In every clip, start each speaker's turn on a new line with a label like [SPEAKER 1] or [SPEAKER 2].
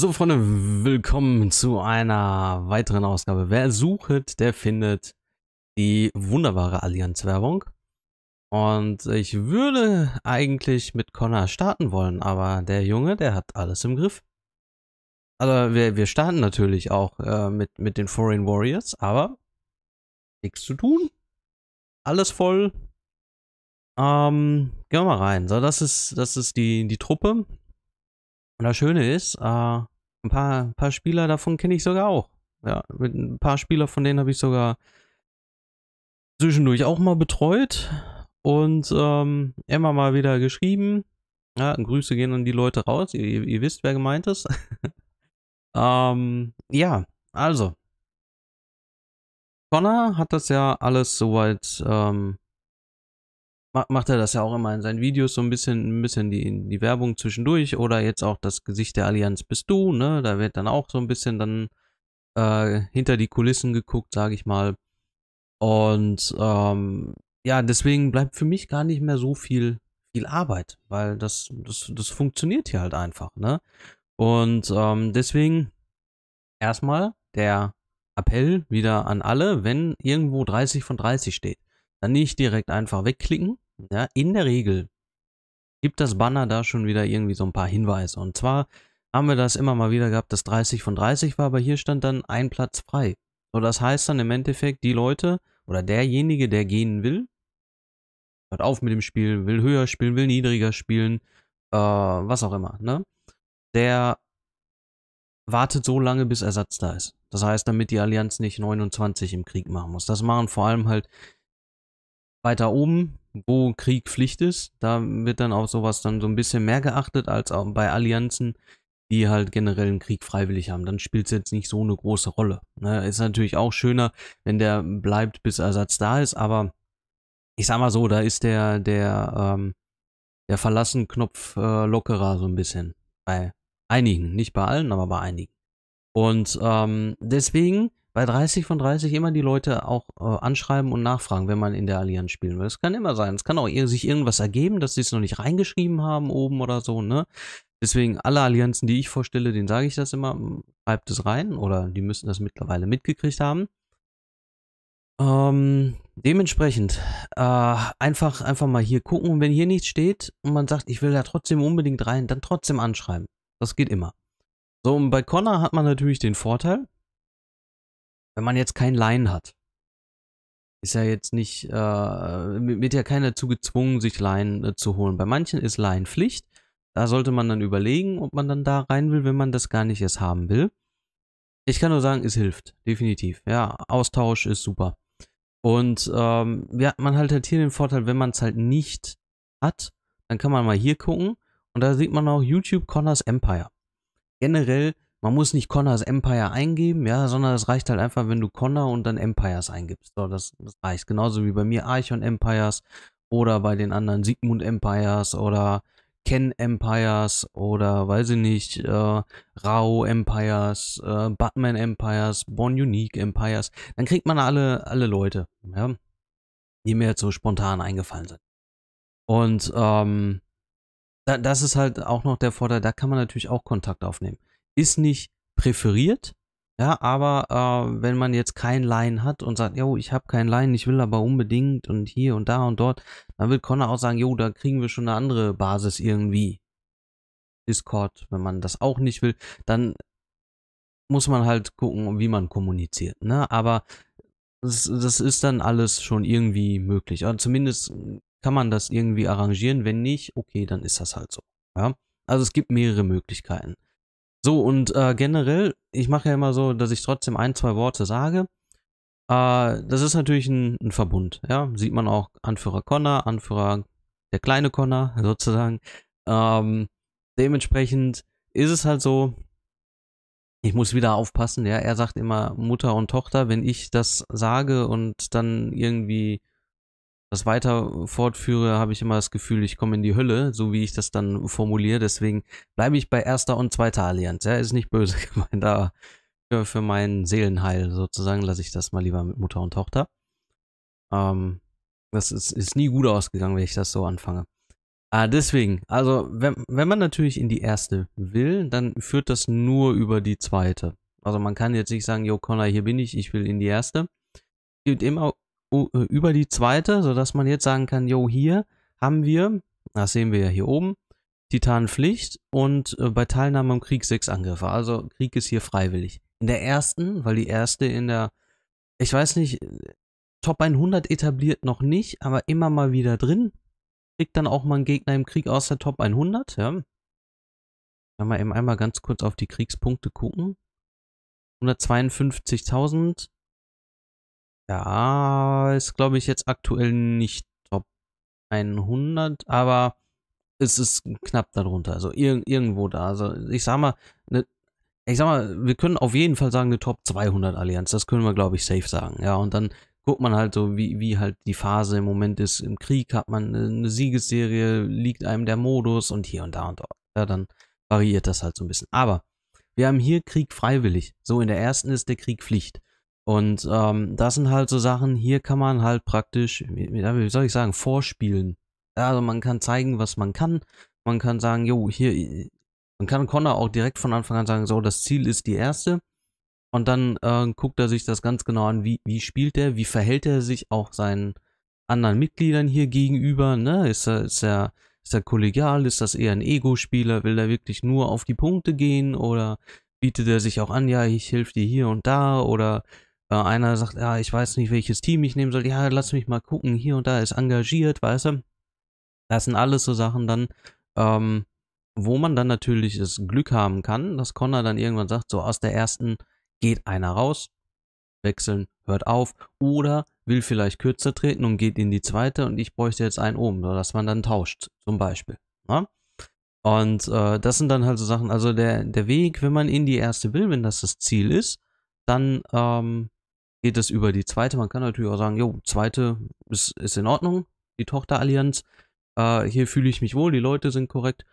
[SPEAKER 1] So Freunde, willkommen zu einer weiteren Ausgabe. Wer sucht, der findet die wunderbare Allianz-Werbung. Und ich würde eigentlich mit Connor starten wollen, aber der Junge, der hat alles im Griff. Also wir, wir starten natürlich auch äh, mit, mit den Foreign Warriors, aber nichts zu tun. Alles voll. Ähm, gehen wir mal rein. So, das ist, das ist die, die Truppe. Und das Schöne ist, äh, ein paar, paar Spieler davon kenne ich sogar auch. Ja, mit ein paar Spieler von denen habe ich sogar zwischendurch auch mal betreut und ähm, immer mal wieder geschrieben. Ja, Grüße gehen an die Leute raus. Ihr, ihr wisst, wer gemeint ist. ähm, ja, also. Connor hat das ja alles soweit ähm, macht er das ja auch immer in seinen Videos so ein bisschen, ein bisschen die, die Werbung zwischendurch oder jetzt auch das Gesicht der Allianz bist du, ne? Da wird dann auch so ein bisschen dann äh, hinter die Kulissen geguckt, sage ich mal. Und ähm, ja, deswegen bleibt für mich gar nicht mehr so viel, viel Arbeit, weil das, das, das funktioniert hier halt einfach, ne? Und ähm, deswegen erstmal der Appell wieder an alle, wenn irgendwo 30 von 30 steht, dann nicht direkt einfach wegklicken, ja, in der Regel gibt das Banner da schon wieder irgendwie so ein paar Hinweise. Und zwar haben wir das immer mal wieder gehabt, dass 30 von 30 war, aber hier stand dann ein Platz frei. So, das heißt dann im Endeffekt, die Leute oder derjenige, der gehen will, hört auf mit dem Spiel, will höher spielen, will niedriger spielen, äh, was auch immer, ne? Der wartet so lange, bis Ersatz da ist. Das heißt, damit die Allianz nicht 29 im Krieg machen muss. Das machen vor allem halt weiter oben wo Krieg Pflicht ist. Da wird dann auch sowas dann so ein bisschen mehr geachtet als auch bei Allianzen, die halt generell einen Krieg freiwillig haben. Dann spielt es jetzt nicht so eine große Rolle. Ne? Ist natürlich auch schöner, wenn der bleibt, bis Ersatz da ist, aber ich sag mal so, da ist der, der, ähm, der Verlassen-Knopf äh, lockerer so ein bisschen. Bei einigen, nicht bei allen, aber bei einigen. Und ähm, deswegen bei 30 von 30 immer die Leute auch äh, anschreiben und nachfragen, wenn man in der Allianz spielen will. Es kann immer sein. Es kann auch sich irgendwas ergeben, dass sie es noch nicht reingeschrieben haben oben oder so, ne? Deswegen alle Allianzen, die ich vorstelle, denen sage ich das immer, schreibt es rein oder die müssen das mittlerweile mitgekriegt haben. Ähm, dementsprechend äh, einfach, einfach mal hier gucken und wenn hier nichts steht und man sagt, ich will da trotzdem unbedingt rein, dann trotzdem anschreiben. Das geht immer. So, und bei Connor hat man natürlich den Vorteil, wenn man jetzt keinen Laien hat, ist ja jetzt nicht, äh, wird ja keiner dazu gezwungen, sich Laien äh, zu holen. Bei manchen ist Laien Pflicht. Da sollte man dann überlegen, ob man dann da rein will, wenn man das gar nicht erst haben will. Ich kann nur sagen, es hilft, definitiv. Ja, Austausch ist super. Und ähm, ja, man halt halt hier den Vorteil, wenn man es halt nicht hat, dann kann man mal hier gucken. Und da sieht man auch YouTube Connors Empire. Generell man muss nicht Connors Empire eingeben, ja, sondern es reicht halt einfach, wenn du Connor und dann Empires eingibst. So, das, das reicht. Genauso wie bei mir Archon Empires oder bei den anderen Sigmund Empires oder Ken Empires oder weiß ich nicht, äh, Rao Empires, äh, Batman Empires, Born Unique Empires. Dann kriegt man alle, alle Leute, ja, die mir jetzt so spontan eingefallen sind. Und ähm, da, das ist halt auch noch der Vorteil, da kann man natürlich auch Kontakt aufnehmen ist nicht präferiert, ja, aber äh, wenn man jetzt kein Line hat und sagt, jo, ich habe kein Line, ich will aber unbedingt und hier und da und dort, dann wird Connor auch sagen, jo, da kriegen wir schon eine andere Basis irgendwie. Discord, wenn man das auch nicht will, dann muss man halt gucken, wie man kommuniziert, ne? Aber das, das ist dann alles schon irgendwie möglich. Oder also zumindest kann man das irgendwie arrangieren. Wenn nicht, okay, dann ist das halt so. Ja? Also es gibt mehrere Möglichkeiten. So, und äh, generell, ich mache ja immer so, dass ich trotzdem ein, zwei Worte sage. Äh, das ist natürlich ein, ein, Verbund, ja. Sieht man auch Anführer Connor, Anführer der kleine Connor sozusagen. Ähm, dementsprechend ist es halt so, ich muss wieder aufpassen, ja. Er sagt immer Mutter und Tochter, wenn ich das sage und dann irgendwie das weiter fortführe, habe ich immer das Gefühl, ich komme in die Hölle, so wie ich das dann formuliere. Deswegen bleibe ich bei erster und zweiter Allianz. Ja, ist nicht böse gemeint, aber für, für meinen Seelenheil sozusagen lasse ich das mal lieber mit Mutter und Tochter. Ähm, das ist, ist nie gut ausgegangen, wenn ich das so anfange. Ah, deswegen, also wenn, wenn man natürlich in die erste will, dann führt das nur über die zweite. Also man kann jetzt nicht sagen, yo Connor, hier bin ich, ich will in die erste. Es gibt immer äh, über die zweite, sodass man jetzt sagen kann, jo, hier haben wir, das sehen wir ja hier oben, Titanenpflicht und äh, bei Teilnahme am Krieg sechs Angriffe. Also Krieg ist hier freiwillig. In der ersten, weil die erste in der, ich weiß nicht, äh, Top 100 etabliert noch nicht, aber immer mal wieder drin. Kriegt dann auch mal einen Gegner im Krieg aus der Top 100, ja. Kann man eben einmal ganz kurz auf die Kriegspunkte gucken. 152.000, ja, ist glaube ich jetzt aktuell nicht Top 100, aber es ist knapp darunter, also ir irgendwo da. Also ich sag mal, ne, ich sag mal, wir können auf jeden Fall sagen, eine Top 200 Allianz, das können wir glaube ich safe sagen. Ja, und dann guckt man halt so, wie, wie halt die Phase im Moment ist. Im Krieg hat man äh, eine Siegesserie, liegt einem der Modus und hier und da und dort. Ja, dann variiert das halt so ein bisschen. Aber wir haben hier Krieg freiwillig. So in der ersten ist der Krieg Pflicht. Und ähm, das sind halt so Sachen, hier kann man halt praktisch, wie soll ich sagen, vorspielen. Also man kann zeigen, was man kann. Man kann sagen, jo, hier, man kann Connor auch direkt von Anfang an sagen, so, das Ziel ist die erste. Und dann äh, guckt er sich das ganz genau an, wie, wie spielt er, wie verhält er sich auch seinen anderen Mitgliedern hier gegenüber, ne? Ist er, ist er, ist er kollegial, ist das eher ein Ego-Spieler, will er wirklich nur auf die Punkte gehen oder bietet er sich auch an, ja, ich helfe dir hier und da oder äh, einer sagt, ja, ich weiß nicht, welches Team ich nehmen soll. Ja, lass mich mal gucken. Hier und da ist engagiert, weißt du. Das sind alles so Sachen dann, ähm, wo man dann natürlich das Glück haben kann, dass Connor dann irgendwann sagt, so aus der ersten geht einer raus, wechseln, hört auf oder will vielleicht kürzer treten und geht in die zweite und ich bräuchte jetzt einen oben, sodass man dann tauscht, zum Beispiel. Ja? Ne? Und äh, das sind dann halt so Sachen, also der, der Weg, wenn man in die erste will, wenn das das Ziel ist, dann ähm, geht es über die zweite. Man kann natürlich auch sagen, jo, zweite ist, ist in Ordnung, die Tochterallianz. Äh, hier fühle ich mich wohl, die Leute sind korrekt.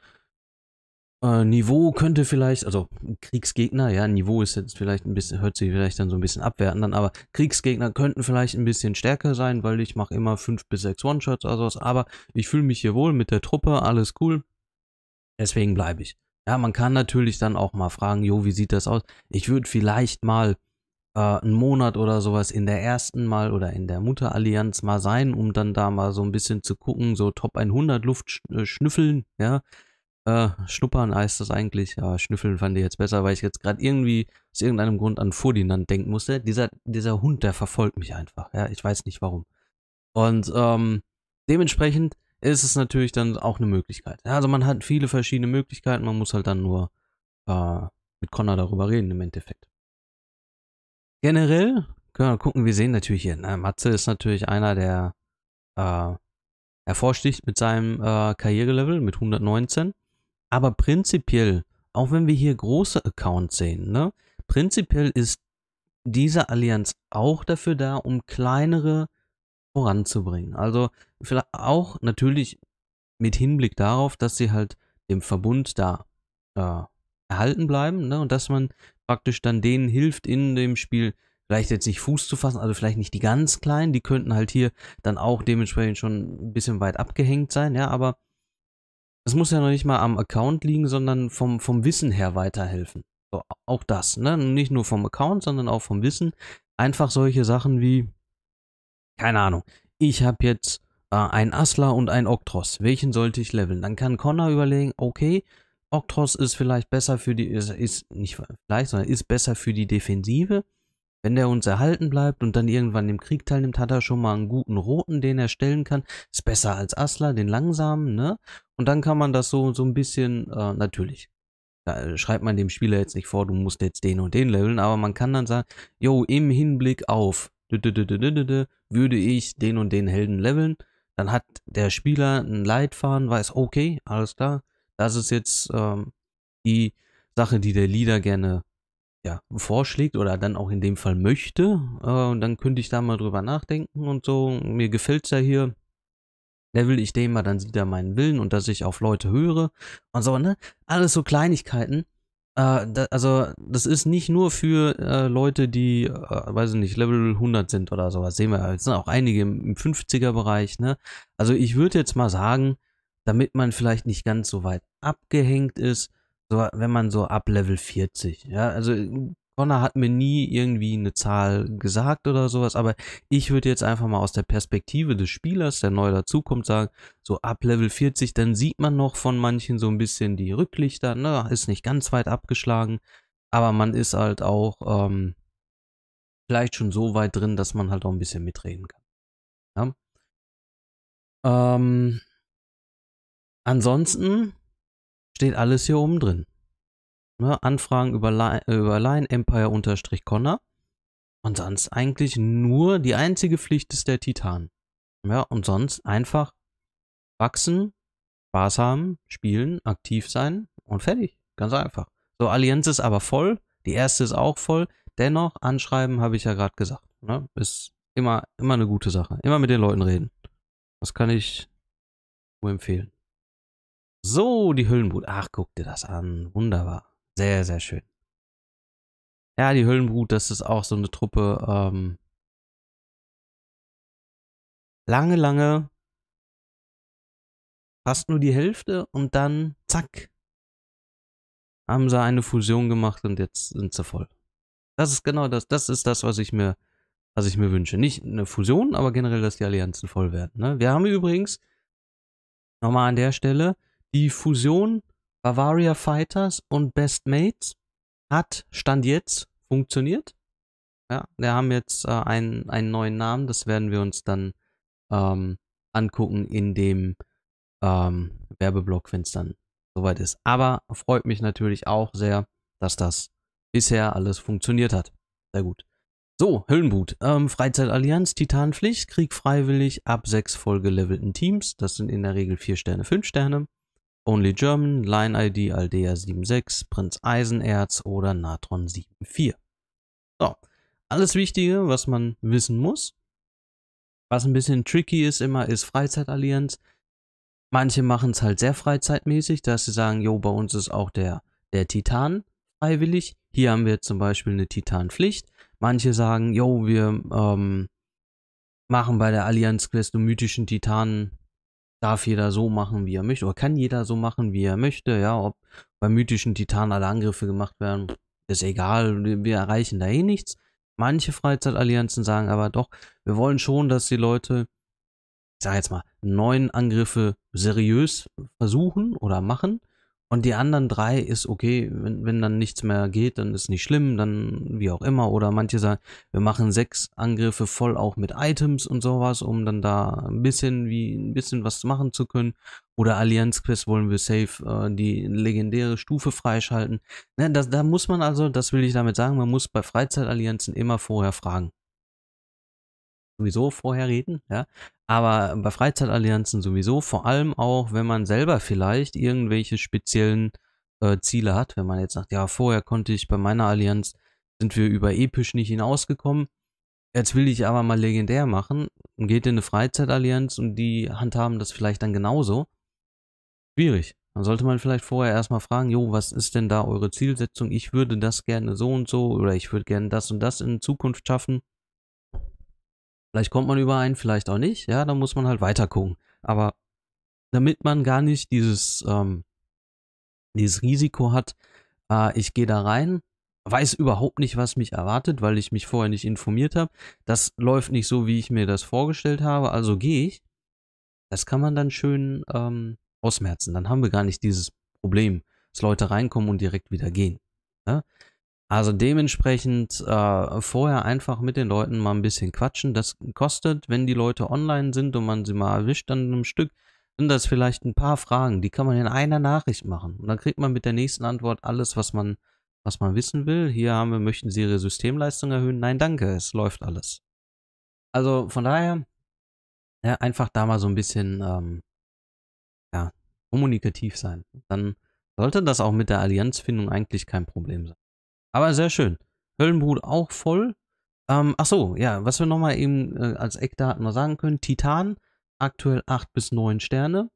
[SPEAKER 1] Äh, Niveau könnte vielleicht, also Kriegsgegner, ja, Niveau ist jetzt vielleicht ein bisschen, hört sich vielleicht dann so ein bisschen abwertend an, aber Kriegsgegner könnten vielleicht ein bisschen stärker sein, weil ich mache immer 5 bis 6 One-Shots oder sowas, aber ich fühle mich hier wohl mit der Truppe, alles cool. Deswegen bleibe ich. Ja, man kann natürlich dann auch mal fragen, jo, wie sieht das aus? Ich würde vielleicht mal äh, einen Monat oder sowas in der ersten mal oder in der Mutterallianz mal sein, um dann da mal so ein bisschen zu gucken, so Top 100 Luft schn äh, schnüffeln, ja. Äh, schnuppern heißt das eigentlich, aber ja, schnüffeln fand ich jetzt besser, weil ich jetzt gerade irgendwie aus irgendeinem Grund an Ferdinand denken musste. Dieser, dieser Hund, der verfolgt mich einfach, ja, ich weiß nicht warum. Und ähm, dementsprechend ist es natürlich dann auch eine Möglichkeit. Ja, also man hat viele verschiedene Möglichkeiten, man muss halt dann nur äh, mit Connor darüber reden im Endeffekt generell können wir gucken, wir sehen natürlich hier, ne? Matze ist natürlich einer, der äh, hervorsticht mit seinem äh, Karrierelevel mit 119. Aber prinzipiell, auch wenn wir hier große Accounts sehen, ne? prinzipiell ist diese Allianz auch dafür da, um kleinere voranzubringen. Also vielleicht auch natürlich mit Hinblick darauf, dass sie halt dem Verbund da äh, erhalten bleiben ne? und dass man praktisch dann denen hilft in dem Spiel, vielleicht jetzt nicht Fuß zu fassen, also vielleicht nicht die ganz kleinen, die könnten halt hier dann auch dementsprechend schon ein bisschen weit abgehängt sein, ja, aber das muss ja noch nicht mal am Account liegen, sondern vom, vom Wissen her weiterhelfen. So, auch das, ne? Nicht nur vom Account, sondern auch vom Wissen. Einfach solche Sachen wie, keine Ahnung, ich habe jetzt äh, einen Asla und einen Oktros. Welchen sollte ich leveln? Dann kann Connor überlegen, okay, Oktros ist vielleicht besser für die, ist, ist nicht vielleicht, sondern ist besser für die Defensive. Wenn der uns erhalten bleibt und dann irgendwann im Krieg teilnimmt, hat er schon mal einen guten roten, den er stellen kann. Ist besser als Asla, den langsamen, ne? Und dann kann man das so, so ein bisschen, äh, natürlich, da schreibt man dem Spieler jetzt nicht vor, du musst jetzt den und den leveln, aber man kann dann sagen, yo, im Hinblick auf würde ich den und den Helden leveln, dann hat der Spieler einen Leitfaden, weiß, okay, alles klar, das ist jetzt ähm, die Sache, die der Leader gerne ja, vorschlägt oder dann auch in dem Fall möchte. Äh, und dann könnte ich da mal drüber nachdenken und so. Mir gefällt es ja hier. Level ich den mal, dann sieht er meinen Willen und dass ich auf Leute höre und so, ne? Alles so Kleinigkeiten. Äh, da, also, das ist nicht nur für äh, Leute, die, äh, weiß ich nicht, Level 100 sind oder sowas. Sehen wir jetzt ne? auch einige im, im 50er-Bereich, ne? Also, ich würde jetzt mal sagen, damit man vielleicht nicht ganz so weit abgehängt ist, so, wenn man so ab Level 40, ja, also Connor hat mir nie irgendwie eine Zahl gesagt oder sowas, aber ich würde jetzt einfach mal aus der Perspektive des Spielers, der neu dazukommt, sagen, so ab Level 40, dann sieht man noch von manchen so ein bisschen die Rücklichter, ne, ist nicht ganz weit abgeschlagen, aber man ist halt auch ähm, vielleicht schon so weit drin, dass man halt auch ein bisschen mitreden
[SPEAKER 2] kann. Ja? Ähm, Ansonsten
[SPEAKER 1] steht alles hier oben drin. Ne, Anfragen über, Line, äh, über Line Empire-Connor. Und sonst eigentlich nur die einzige Pflicht ist der Titan. Ja, und sonst einfach wachsen, Spaß haben, spielen, aktiv sein und fertig. Ganz einfach. So, Allianz ist aber voll, die erste ist auch voll. Dennoch, anschreiben habe ich ja gerade gesagt. Ne? Ist immer, immer eine gute Sache. Immer mit den Leuten reden. Das kann ich nur empfehlen. So, die Hüllenbrut. Ach, guck dir das an. Wunderbar. Sehr, sehr schön. Ja, die Hüllenbrut, das ist auch so eine Truppe. Ähm,
[SPEAKER 2] lange, lange. Fast nur die Hälfte und
[SPEAKER 1] dann, zack, haben sie eine Fusion gemacht und jetzt sind sie voll. Das ist genau das. Das ist das, was ich mir, was ich mir wünsche. Nicht eine Fusion, aber generell, dass die Allianzen voll werden. Ne? Wir haben übrigens nochmal an der Stelle die Fusion Bavaria Fighters und Best Mates hat Stand jetzt funktioniert. Ja, wir haben jetzt äh, einen, einen neuen Namen, das werden wir uns dann ähm, angucken in dem ähm, Werbeblock, wenn es dann soweit ist. Aber freut mich natürlich auch sehr, dass das bisher alles funktioniert hat. Sehr gut. So, Höllenboot. Ähm, Freizeitallianz, Titanpflicht, Krieg freiwillig, ab sechs vollgelevelten Teams. Das sind in der Regel vier Sterne, fünf Sterne. Only German, Line ID Aldea 76, Prinz Eisenerz oder Natron 74. So, alles Wichtige, was man wissen muss. Was ein bisschen tricky ist immer, ist Freizeitallianz. Manche machen es halt sehr freizeitmäßig, dass sie sagen, jo, bei uns ist auch der, der Titan freiwillig. Hier haben wir zum Beispiel eine Titanpflicht. Manche sagen, jo, wir ähm, machen bei der Allianz Quest um mythischen Titanen darf jeder so machen, wie er möchte, oder kann jeder so machen, wie er möchte, ja, ob beim mythischen Titan alle Angriffe gemacht werden, ist egal, wir erreichen da eh nichts. Manche Freizeitallianzen sagen aber doch, wir wollen schon, dass die Leute, ich sag jetzt mal, neun Angriffe seriös versuchen oder machen und die anderen drei ist okay, wenn, wenn dann nichts mehr geht, dann ist nicht schlimm, dann wie auch immer. Oder manche sagen, wir machen sechs Angriffe voll auch mit Items und sowas, um dann da ein bisschen wie ein bisschen was machen zu können. Oder Allianz Quest wollen wir safe äh, die legendäre Stufe freischalten. Ne, das, da muss man also, das will ich damit sagen, man muss bei Freizeitallianzen immer vorher fragen sowieso vorher reden, ja. Aber bei Freizeitallianzen sowieso, vor allem auch, wenn man selber vielleicht irgendwelche speziellen äh, Ziele hat, wenn man jetzt sagt, ja, vorher konnte ich bei meiner Allianz, sind wir über episch nicht hinausgekommen, jetzt will ich aber mal legendär machen und geht in eine Freizeitallianz und die handhaben das vielleicht dann genauso. Schwierig. Dann sollte man vielleicht vorher erstmal fragen, jo, was ist denn da eure Zielsetzung? Ich würde das gerne so und so oder ich würde gerne das und das in Zukunft schaffen. Vielleicht kommt man überein, vielleicht auch nicht. Ja, dann muss man halt weiter gucken. Aber damit man gar nicht dieses, ähm, dieses Risiko hat, äh, ich gehe da rein, weiß überhaupt nicht, was mich erwartet, weil ich mich vorher nicht informiert habe. Das läuft nicht so, wie ich mir das vorgestellt habe, also gehe ich. Das kann man dann schön ähm, ausmerzen. Dann haben wir gar nicht dieses Problem, dass Leute reinkommen und direkt wieder gehen. Ja? Also dementsprechend äh, vorher einfach mit den Leuten mal ein bisschen quatschen. Das kostet, wenn die Leute online sind und man sie mal erwischt an einem Stück, sind das vielleicht ein paar Fragen. Die kann man in einer Nachricht machen. Und dann kriegt man mit der nächsten Antwort alles, was man, was man wissen will. Hier haben wir, möchten Sie Ihre Systemleistung erhöhen? Nein, danke, es läuft alles. Also von daher, ja, einfach da mal so ein bisschen ähm, ja, kommunikativ sein. Dann sollte das auch mit der Allianzfindung eigentlich kein Problem sein. Aber sehr schön. Höllenbrut auch voll. Ähm, ach so, ja, was wir nochmal eben äh, als Eckdaten noch sagen können. Titan, aktuell 8 bis 9 Sterne.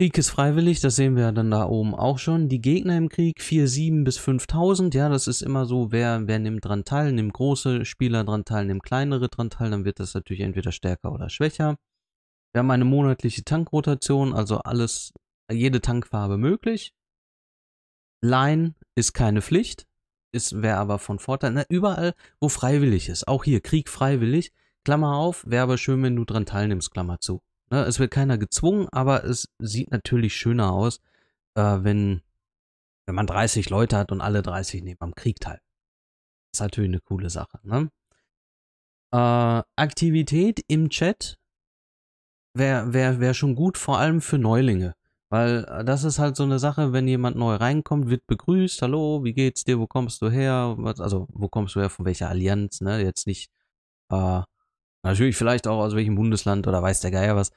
[SPEAKER 1] Krieg ist freiwillig, das sehen wir dann da oben auch schon. Die Gegner im Krieg 4, 7 bis 5.000, ja, das ist immer so, wer, wer nimmt dran teil, nimmt große Spieler dran teil, nimmt kleinere dran teil, dann wird das natürlich entweder stärker oder schwächer. Wir haben eine monatliche Tankrotation, also alles, jede Tankfarbe möglich. Line ist keine Pflicht, ist wäre aber von Vorteil. Na, ne, überall, wo freiwillig ist, auch hier Krieg freiwillig, Klammer auf, wäre aber schön, wenn du dran teilnimmst, Klammer zu. Ne, es wird keiner gezwungen, aber es sieht natürlich schöner aus, äh, wenn, wenn man 30 Leute hat und alle 30 nehmen am Krieg teil. ist natürlich eine coole Sache. Ne? Äh, Aktivität im Chat wäre wär, wär schon gut, vor allem für Neulinge. Weil äh, das ist halt so eine Sache, wenn jemand neu reinkommt, wird begrüßt, hallo, wie geht's dir, wo kommst du her? Also, wo kommst du her, von welcher Allianz, ne? Jetzt nicht, äh, natürlich vielleicht auch aus welchem Bundesland oder weiß der Geier was.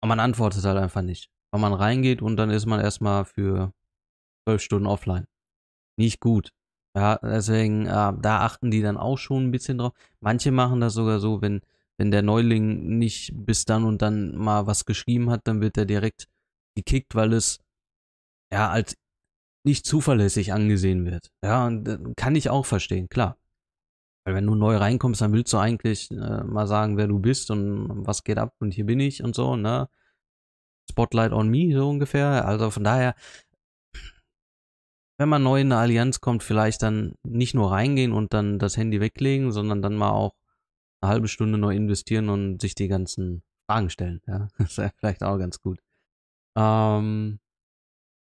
[SPEAKER 1] Aber man antwortet halt einfach nicht. Weil man reingeht und dann ist man erstmal für zwölf Stunden offline. Nicht gut. Ja, deswegen, äh, da achten die dann auch schon ein bisschen drauf. Manche machen das sogar so, wenn, wenn der Neuling nicht bis dann und dann mal was geschrieben hat, dann wird er direkt gekickt, weil es ja als nicht zuverlässig angesehen wird. Ja, und, äh, kann ich auch verstehen, klar. Weil wenn du neu reinkommst, dann willst du eigentlich äh, mal sagen, wer du bist und was geht ab und hier bin ich und so, ne? Spotlight on me, so ungefähr. Also von daher, wenn man neu in eine Allianz kommt, vielleicht dann nicht nur reingehen und dann das Handy weglegen, sondern dann mal auch eine halbe Stunde neu investieren und sich die ganzen Fragen stellen. Ja? Das wäre vielleicht auch ganz gut. Ähm,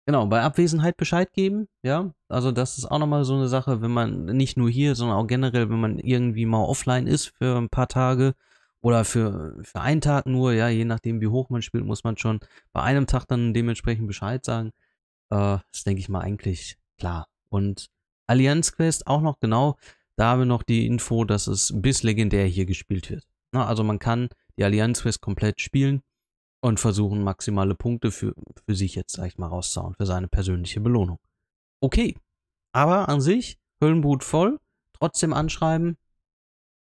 [SPEAKER 1] genau, bei Abwesenheit Bescheid geben, ja. Also das ist auch nochmal so eine Sache, wenn man nicht nur hier, sondern auch generell, wenn man irgendwie mal offline ist für ein paar Tage oder für, für einen Tag nur, ja, je nachdem wie hoch man spielt, muss man schon bei einem Tag dann dementsprechend Bescheid sagen. Äh, das denke ich mal eigentlich klar. Und Allianz Quest auch noch genau, da haben wir noch die Info, dass es bis legendär hier gespielt wird. Na, also man kann die Allianz Quest komplett spielen und versuchen maximale Punkte für, für sich jetzt, sag ich mal, rauszuhauen, für seine persönliche Belohnung. Okay, aber an sich, Hüllenbrut voll, trotzdem anschreiben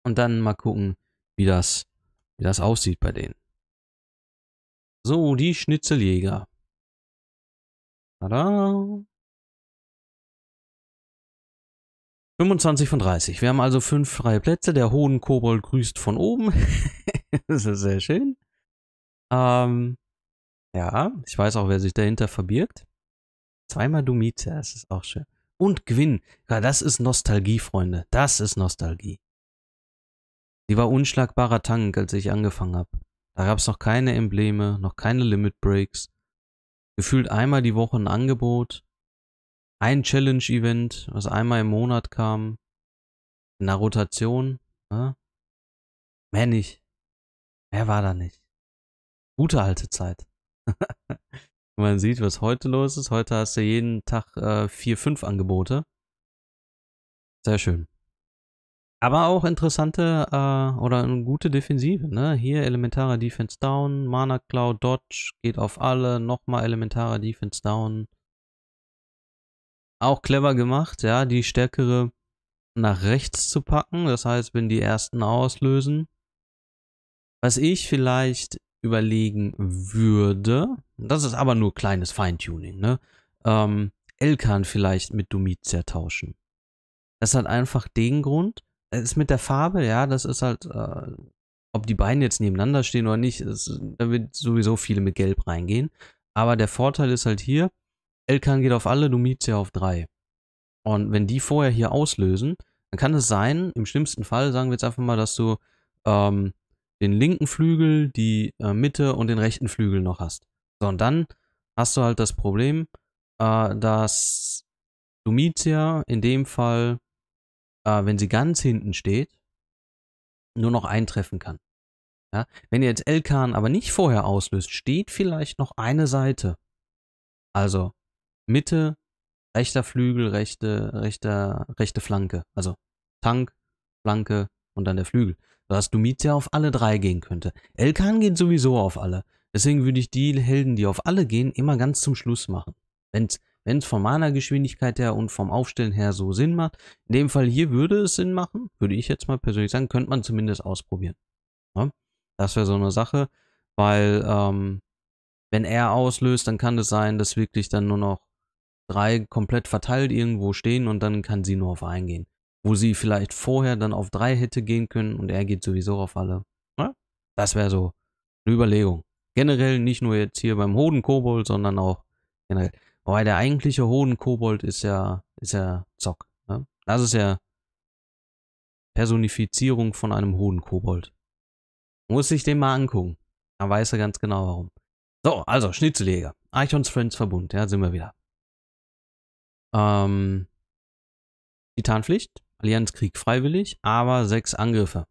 [SPEAKER 1] und dann mal gucken, wie das, wie das aussieht bei denen. So, die Schnitzeljäger.
[SPEAKER 2] Tada!
[SPEAKER 1] 25 von 30. Wir haben also fünf freie Plätze. Der Hohen Kobold grüßt von oben. das ist sehr schön. Ähm, ja, ich weiß auch, wer sich dahinter verbirgt. Zweimal Dumite, das ist auch schön. Und Gwyn. Ja, das ist Nostalgie, Freunde. Das ist Nostalgie. Die war unschlagbarer Tank, als ich angefangen habe. Da gab es noch keine Embleme, noch keine Limit Breaks. Gefühlt einmal die Woche ein Angebot. Ein Challenge-Event, was einmal im Monat kam. In der Rotation. Ja? Ne? Mehr nicht. Mehr war da nicht. Gute alte Zeit. man sieht, was heute los ist. Heute hast du jeden Tag äh, vier, fünf Angebote. Sehr schön. Aber auch interessante äh, oder eine gute Defensive. Ne? Hier elementarer Defense Down, Mana Cloud, Dodge geht auf alle, nochmal elementarer Defense Down. Auch clever gemacht, ja, die stärkere nach rechts zu packen. Das heißt, wenn die ersten auslösen. Was ich vielleicht überlegen würde. Das ist aber nur kleines Feintuning, ne? Ähm, Elkan vielleicht mit Dumizia tauschen. Das hat einfach den Grund. Es ist mit der Farbe, ja, das ist halt, äh, ob die beiden jetzt nebeneinander stehen oder nicht, ist, da wird sowieso viele mit Gelb reingehen. Aber der Vorteil ist halt hier, Elkan geht auf alle, Dumizia auf drei. Und wenn die vorher hier auslösen, dann kann es sein, im schlimmsten Fall, sagen wir jetzt einfach mal, dass du ähm, den linken Flügel, die äh, Mitte und den rechten Flügel noch hast. So, und dann hast du halt das Problem, äh, dass Domitia in dem Fall, äh, wenn sie ganz hinten steht, nur noch eintreffen kann. Ja? Wenn ihr jetzt Elkan aber nicht vorher auslöst, steht vielleicht noch eine Seite. Also Mitte, rechter Flügel, rechte, rechter, rechte Flanke. Also Tank, Flanke und dann der Flügel dass Dumizia auf alle drei gehen könnte. Elkan geht sowieso auf alle. Deswegen würde ich die Helden, die auf alle gehen, immer ganz zum Schluss machen. wenn es von meiner Geschwindigkeit her und vom Aufstellen her so Sinn macht. In dem Fall hier würde es Sinn machen, würde ich jetzt mal persönlich sagen, könnte man zumindest ausprobieren. Ja? Das wäre so eine Sache, weil ähm, wenn er auslöst, dann kann es sein, dass wirklich dann nur noch drei komplett verteilt irgendwo stehen und dann kann sie nur auf einen gehen wo sie vielleicht vorher dann auf drei hätte gehen können und er geht sowieso auf alle. Ja? Ne? Das wäre so eine Überlegung. Generell nicht nur jetzt hier beim Hodenkobold, sondern auch generell. Wobei der eigentliche Hodenkobold ist ja, ist ja Zock. Ne? Das ist ja Personifizierung von einem Hodenkobold. Muss ich den mal angucken. Da weiß er ganz genau warum. So, also Schnitzeljäger. Archons Friends Verbund, ja, sind wir wieder. Ähm, Titanpflicht. Allianzkrieg freiwillig, aber sechs Angriffe.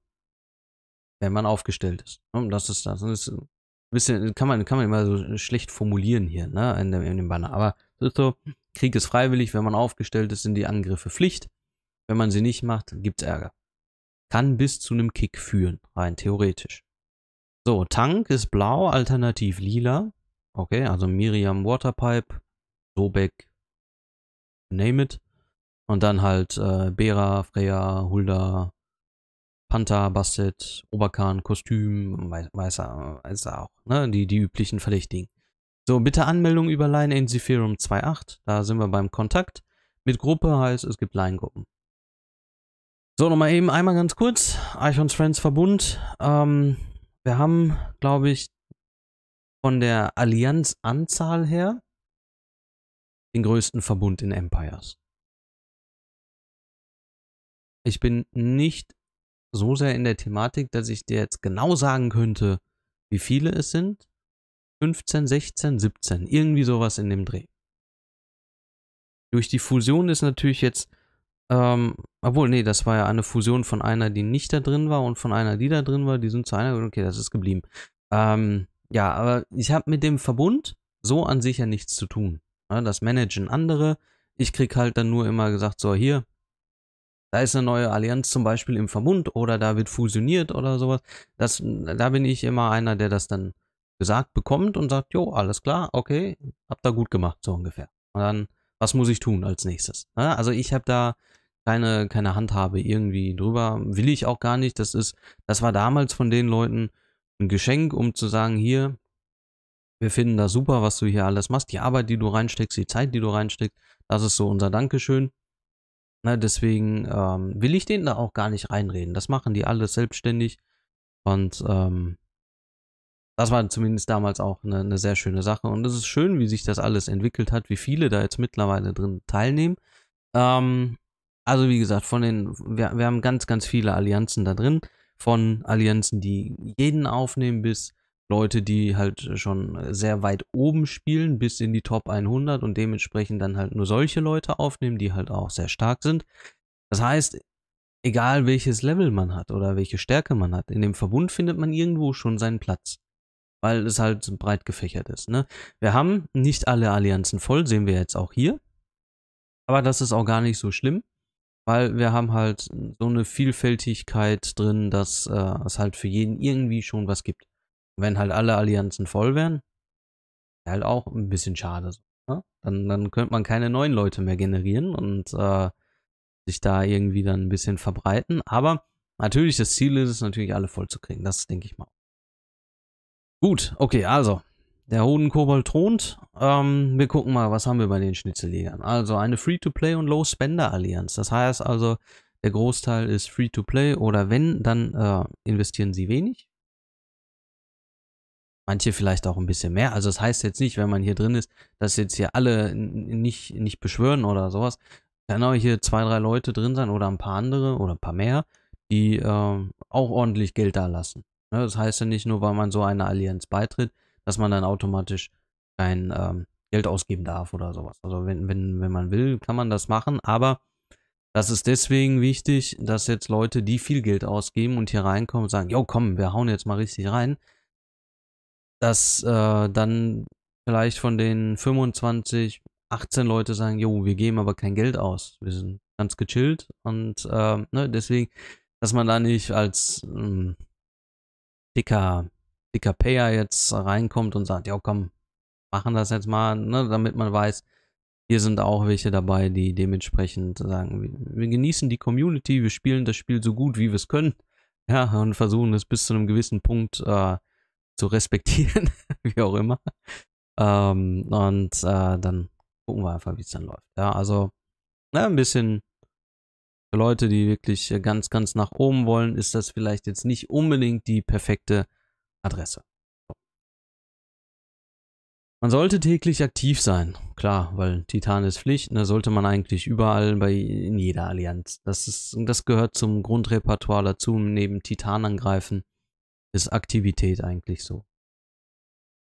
[SPEAKER 1] Wenn man aufgestellt ist. Ne, und das ist das. das ist ein bisschen, kann man, kann man immer so schlecht formulieren hier, ne, in dem, in dem Banner. Aber es ist so, Krieg ist freiwillig, wenn man aufgestellt ist, sind die Angriffe Pflicht. Wenn man sie nicht macht, gibt's Ärger. Kann bis zu einem Kick führen, rein theoretisch. So, Tank ist blau, alternativ lila. Okay, also Miriam Waterpipe, Sobek, name it. Und dann halt äh, Bera, Freya, Hulda, Panther, Bastet, Oberkan, Kostüm, weiß, weiß, er, weiß er auch, ne? Die, die üblichen Verdächtigen. So, bitte Anmeldung über Line in Sephirum 2.8. Da sind wir beim Kontakt. Mit Gruppe heißt, es gibt Line-Gruppen. So, nochmal eben einmal ganz kurz. Archons Friends Verbund. Ähm, wir haben, glaube ich, von der Allianzanzahl her
[SPEAKER 2] den größten Verbund in Empires
[SPEAKER 1] ich bin nicht so sehr in der Thematik, dass ich dir jetzt genau sagen könnte, wie viele es sind. 15, 16, 17, irgendwie sowas in dem Dreh. Durch die Fusion ist natürlich jetzt, ähm, obwohl, nee, das war ja eine Fusion von einer, die nicht da drin war und von einer, die da drin war, die sind zu einer, okay, das ist geblieben. Ähm, ja, aber ich habe mit dem Verbund so an sich ja nichts zu tun. Ne, das managen andere. Ich krieg halt dann nur immer gesagt, so hier, da ist eine neue Allianz zum Beispiel im Verbund oder da wird fusioniert oder sowas. Das, da bin ich immer einer, der das dann gesagt bekommt und sagt, jo, alles klar, okay, hab da gut gemacht, so ungefähr. Und dann, was muss ich tun als nächstes? Ja, also ich habe da keine, keine Handhabe irgendwie drüber, will ich auch gar nicht. Das ist, das war damals von den Leuten ein Geschenk, um zu sagen, hier, wir finden das super, was du hier alles machst, die Arbeit, die du reinsteckst, die Zeit, die du reinsteckst, das ist so unser Dankeschön. Ne, deswegen ähm, will ich denen da auch gar nicht reinreden. Das machen die alle selbstständig. Und ähm, das war zumindest damals auch eine, eine sehr schöne Sache. Und es ist schön, wie sich das alles entwickelt hat, wie viele da jetzt mittlerweile drin teilnehmen. Ähm, also wie gesagt, von den, wir, wir haben ganz, ganz viele Allianzen da drin. Von Allianzen, die jeden aufnehmen, bis Leute, die halt äh, schon äh, sehr weit oben spielen, bis in die Top 100 und dementsprechend dann halt nur solche Leute aufnehmen, die halt auch sehr stark sind. Das heißt, egal welches Level man hat oder welche Stärke man hat, in dem Verbund findet man irgendwo schon seinen Platz, weil es halt breit gefächert ist. Ne? Wir haben nicht alle Allianzen voll, sehen wir jetzt auch hier, aber das ist auch gar nicht so schlimm weil wir haben halt so eine Vielfältigkeit drin, dass äh, es halt für jeden irgendwie schon was gibt wenn halt alle Allianzen voll wären, wäre halt auch ein bisschen schade. Ne? Dann, dann könnte man keine neuen Leute mehr generieren und äh, sich da irgendwie dann ein bisschen verbreiten. Aber natürlich, das Ziel ist es natürlich, alle voll zu kriegen. Das denke ich mal. Gut, okay, also. Der Hodenkobold thront. Ähm, wir gucken mal, was haben wir bei den Schnitzeljägern. Also eine Free-to-Play und Low-Spender-Allianz. Das heißt also, der Großteil ist Free-to-Play oder wenn, dann äh, investieren sie wenig. Manche vielleicht auch ein bisschen mehr. Also das heißt jetzt nicht, wenn man hier drin ist, dass jetzt hier alle nicht, nicht beschwören oder sowas. Kann auch hier zwei, drei Leute drin sein oder ein paar andere oder ein paar mehr, die äh, auch ordentlich Geld da lassen. Ne? Das heißt ja nicht nur, weil man so einer Allianz beitritt, dass man dann automatisch kein ähm, Geld ausgeben darf oder sowas. Also wenn, wenn, wenn man will, kann man das machen, aber das ist deswegen wichtig, dass jetzt Leute, die viel Geld ausgeben und hier reinkommen, sagen, jo komm, wir hauen jetzt mal richtig rein, dass äh, dann vielleicht von den 25, 18 Leute sagen, jo, wir geben aber kein Geld aus. Wir sind ganz gechillt und äh, ne, deswegen, dass man da nicht als ähm, dicker, dicker Payer jetzt reinkommt und sagt, ja komm, machen das jetzt mal, ne, damit man weiß, hier sind auch welche dabei, die dementsprechend sagen, wir, wir genießen die Community, wir spielen das Spiel so gut, wie wir es können, ja, und versuchen es bis zu einem gewissen Punkt äh, zu respektieren, wie auch immer. Ähm, und äh, dann gucken wir einfach, wie es dann läuft. Ja, also na, ne, ein bisschen für Leute, die wirklich äh, ganz, ganz nach oben wollen, ist das vielleicht jetzt nicht unbedingt die perfekte Adresse. Man sollte täglich aktiv sein, klar, weil Titan ist Pflicht, da ne, sollte man eigentlich überall bei in jeder Allianz. Das ist das gehört zum Grundrepertoire dazu, neben Titan angreifen ist Aktivität eigentlich so.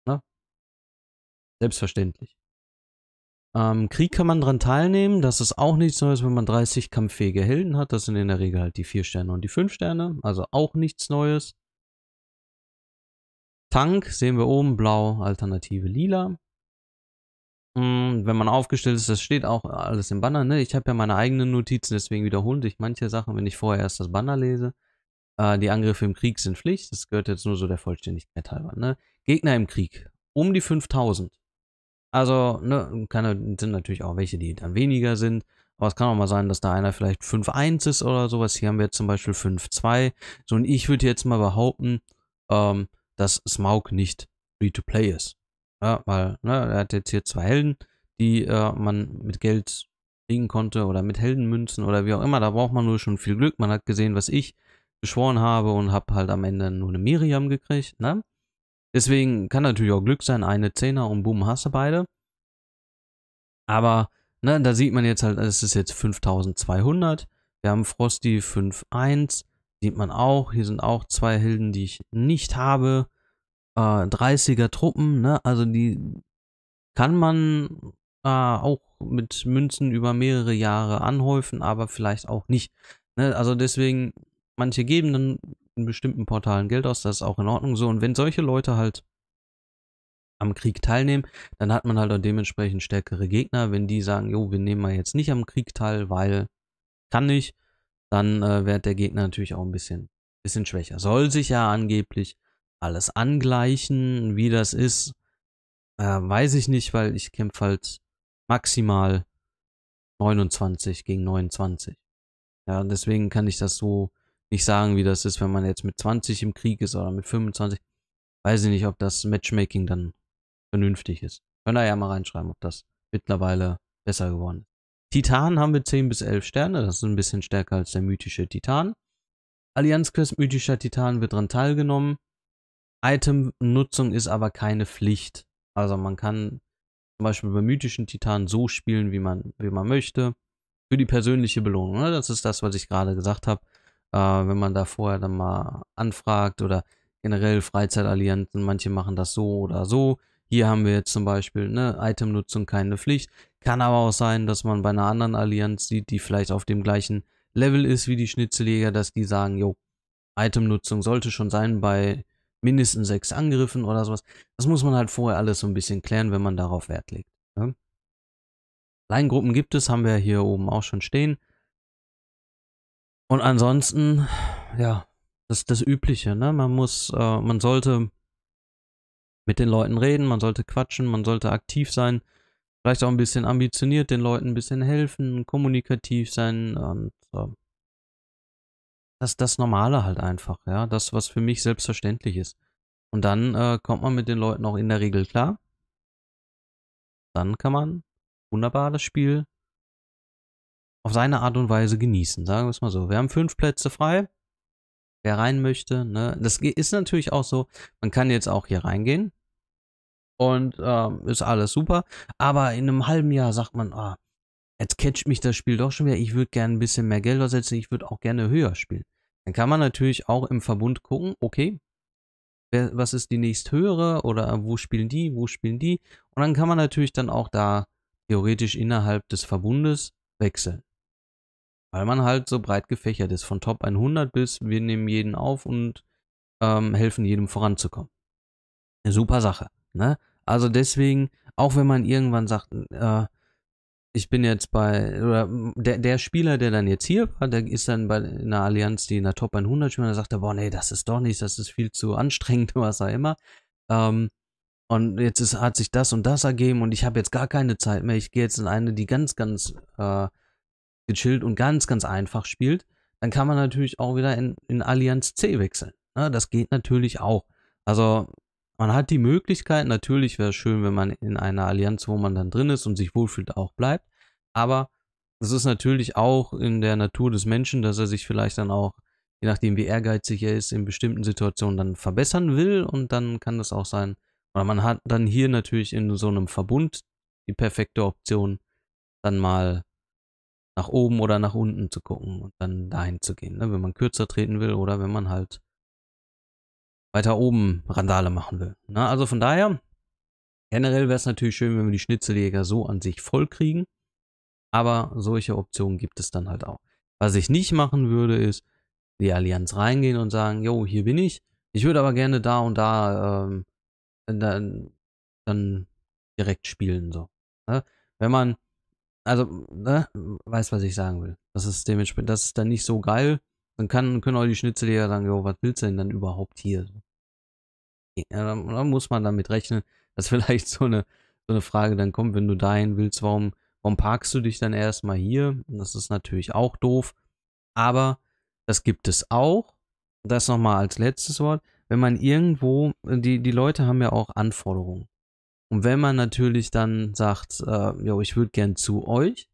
[SPEAKER 1] Na? Ne? Selbstverständlich. Ähm, Krieg kann man dran teilnehmen. Das ist auch nichts Neues, wenn man 30 kampffähige Helden hat. Das sind in der Regel halt die 4 Sterne und die 5 Sterne. Also auch nichts Neues. Tank sehen wir oben, blau, Alternative lila. Hm, wenn man aufgestellt ist, das steht auch alles im Banner. Ne? Ich habe ja meine eigenen Notizen, deswegen wiederholen sich manche Sachen, wenn ich vorher erst das Banner lese. Äh, die Angriffe im Krieg sind Pflicht. Das gehört jetzt nur so der Vollständigkeit halber. Ne? Gegner im Krieg. Um die 5000. Also, ne, kann, sind natürlich auch welche, die dann weniger sind. Aber es kann auch mal sein, dass da einer vielleicht 5-1 ist oder sowas. Hier haben wir jetzt zum Beispiel 5-2. So, und ich würde jetzt mal behaupten, ähm, dass Smaug nicht Free-to-Play ist. Ja, weil, ne, er hat jetzt hier zwei Helden, die äh, man mit Geld kriegen konnte oder mit Heldenmünzen oder wie auch immer. Da braucht man nur schon viel Glück. Man hat gesehen, was ich geschworen habe und habe halt am Ende nur eine Miriam gekriegt, ne? Deswegen kann natürlich auch Glück sein, eine Zehner und boom, hast du beide. Aber, ne, da sieht man jetzt halt, es ist jetzt 5200. Wir haben Frosty 5.1, sieht man auch. Hier sind auch zwei Helden, die ich nicht habe. Äh, 30er Truppen, ne, also die kann man äh, auch mit Münzen über mehrere Jahre anhäufen, aber vielleicht auch nicht. Ne? Also deswegen Manche geben dann in bestimmten Portalen Geld aus, das ist auch in Ordnung so. Und wenn solche Leute halt am Krieg teilnehmen, dann hat man halt auch dementsprechend stärkere Gegner. Wenn die sagen, jo, wir nehmen mal jetzt nicht am Krieg teil, weil kann nicht, dann äh, wird der Gegner natürlich auch ein bisschen, bisschen schwächer. Soll sich ja angeblich alles angleichen, wie das ist, äh, weiß ich nicht, weil ich kämpfe halt maximal 29 gegen 29. Ja, deswegen kann ich das so nicht sagen, wie das ist, wenn man jetzt mit 20 im Krieg ist oder mit 25. Weiß ich nicht, ob das Matchmaking dann vernünftig ist. Können da ja mal reinschreiben, ob das mittlerweile besser geworden ist. Titan haben wir 10 bis 11 Sterne, das ist ein bisschen stärker als der mythische Titan. Allianz-Quest mythischer Titan wird dran teilgenommen. Item-Nutzung ist aber keine Pflicht. Also man kann zum Beispiel bei mythischen Titanen so spielen, wie man, wie man möchte. Für die persönliche Belohnung. Ne? Das ist das, was ich gerade gesagt habe äh, wenn man da vorher dann mal anfragt oder generell Freizeitallianzen, manche machen das so oder so. Hier haben wir jetzt zum Beispiel eine Itemnutzung keine Pflicht. Kann aber auch sein, dass man bei einer anderen Allianz sieht, die vielleicht auf dem gleichen Level ist wie die Schnitzeljäger, dass die sagen, jo, Itemnutzung sollte schon sein bei mindestens sechs Angriffen oder sowas. Das muss man halt vorher alles so ein bisschen klären, wenn man darauf Wert legt. Ne? Kleingruppen gibt es, haben wir hier oben auch schon stehen. Und ansonsten, ja, das das Übliche, ne? Man muss, äh, man sollte mit den Leuten reden, man sollte quatschen, man sollte aktiv sein, vielleicht auch ein bisschen ambitioniert, den Leuten ein bisschen helfen, kommunikativ sein und äh, das, das Normale halt einfach, ja, das, was für mich selbstverständlich ist. Und dann äh, kommt man mit den Leuten auch in der Regel klar. Dann kann man wunderbar das Spiel auf seine Art und Weise genießen, sagen wir es mal so. Wir haben fünf Plätze frei, wer rein möchte. Ne? Das ist natürlich auch so, man kann jetzt auch hier reingehen und ähm, ist alles super, aber in einem halben Jahr sagt man, ah, jetzt catcht mich das Spiel doch schon wieder, ich würde gerne ein bisschen mehr Geld ersetzen, ich würde auch gerne höher spielen. Dann kann man natürlich auch im Verbund gucken, okay, wer, was ist die nächsthöhere oder wo spielen die, wo spielen die. Und dann kann man natürlich dann auch da theoretisch innerhalb des Verbundes wechseln. Weil man halt so breit gefächert ist. Von Top 100 bis wir nehmen jeden auf und ähm, helfen jedem voranzukommen. Eine super Sache. Ne? Also deswegen, auch wenn man irgendwann sagt, äh, ich bin jetzt bei, oder der, der Spieler, der dann jetzt hier war, der ist dann bei einer Allianz, die in der Top 100 spielt, und sagt er, boah, nee, das ist doch nichts, das ist viel zu anstrengend, was auch immer. Ähm, und jetzt ist, hat sich das und das ergeben und ich habe jetzt gar keine Zeit mehr. Ich gehe jetzt in eine, die ganz, ganz äh, gechillt und ganz, ganz einfach spielt, dann kann man natürlich auch wieder in, in Allianz C wechseln. Ja, ne? das geht natürlich auch. Also man hat die Möglichkeit, natürlich wäre es schön, wenn man in einer Allianz, wo man dann drin ist und sich wohlfühlt, auch bleibt. Aber es ist natürlich auch in der Natur des Menschen, dass er sich vielleicht dann auch, je nachdem wie ehrgeizig er ist, in bestimmten Situationen dann verbessern will und dann kann das auch sein. Oder man hat dann hier natürlich in so einem Verbund die perfekte Option, dann mal nach oben oder nach unten zu gucken und dann dahin zu gehen, ne? wenn man kürzer treten will oder wenn man halt weiter oben Randale machen will. Ne? Also von daher, generell wäre es natürlich schön, wenn wir die Schnitzeljäger so an sich voll kriegen, aber solche Optionen gibt es dann halt auch. Was ich nicht machen würde, ist die Allianz reingehen und sagen, jo, hier bin ich, ich würde aber gerne da und da ähm, dann, dann direkt spielen. So. Ne? Wenn man also, ne, weiß, was ich sagen will. Das ist dementsprechend, das ist dann nicht so geil. Dann kann, können auch die Schnitzel ja sagen, jo, was willst du denn dann überhaupt hier? Ja, dann, dann muss man damit rechnen, dass vielleicht so eine, so eine Frage dann kommt, wenn du dahin willst, warum, warum parkst du dich dann erstmal hier? Das ist natürlich auch doof. Aber das gibt es auch. Das nochmal als letztes Wort. Wenn man irgendwo, die, die Leute haben ja auch Anforderungen. Und wenn man natürlich dann sagt, äh, jo, ich würde gern zu euch,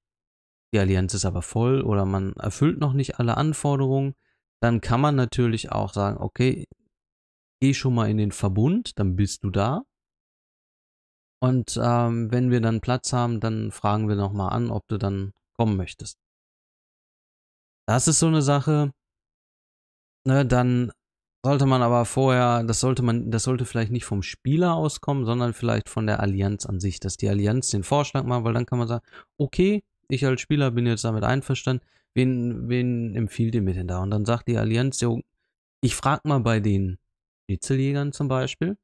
[SPEAKER 1] die Allianz ist aber voll oder man erfüllt noch nicht alle Anforderungen, dann kann man natürlich auch sagen, okay, geh schon mal in den Verbund, dann bist du da. Und ähm, wenn wir dann Platz haben, dann fragen wir nochmal an, ob du dann kommen möchtest. Das ist so eine Sache. Ne, dann sollte man aber vorher, das sollte man, das sollte vielleicht nicht vom Spieler auskommen, sondern vielleicht von der Allianz an sich, dass die Allianz den Vorschlag macht, weil dann kann man sagen, okay, ich als Spieler bin jetzt damit einverstanden, wen, wen empfiehlt ihr mir denn da? Und dann sagt die Allianz, jo, ich frag mal bei den Schnitzeljägern zum Beispiel.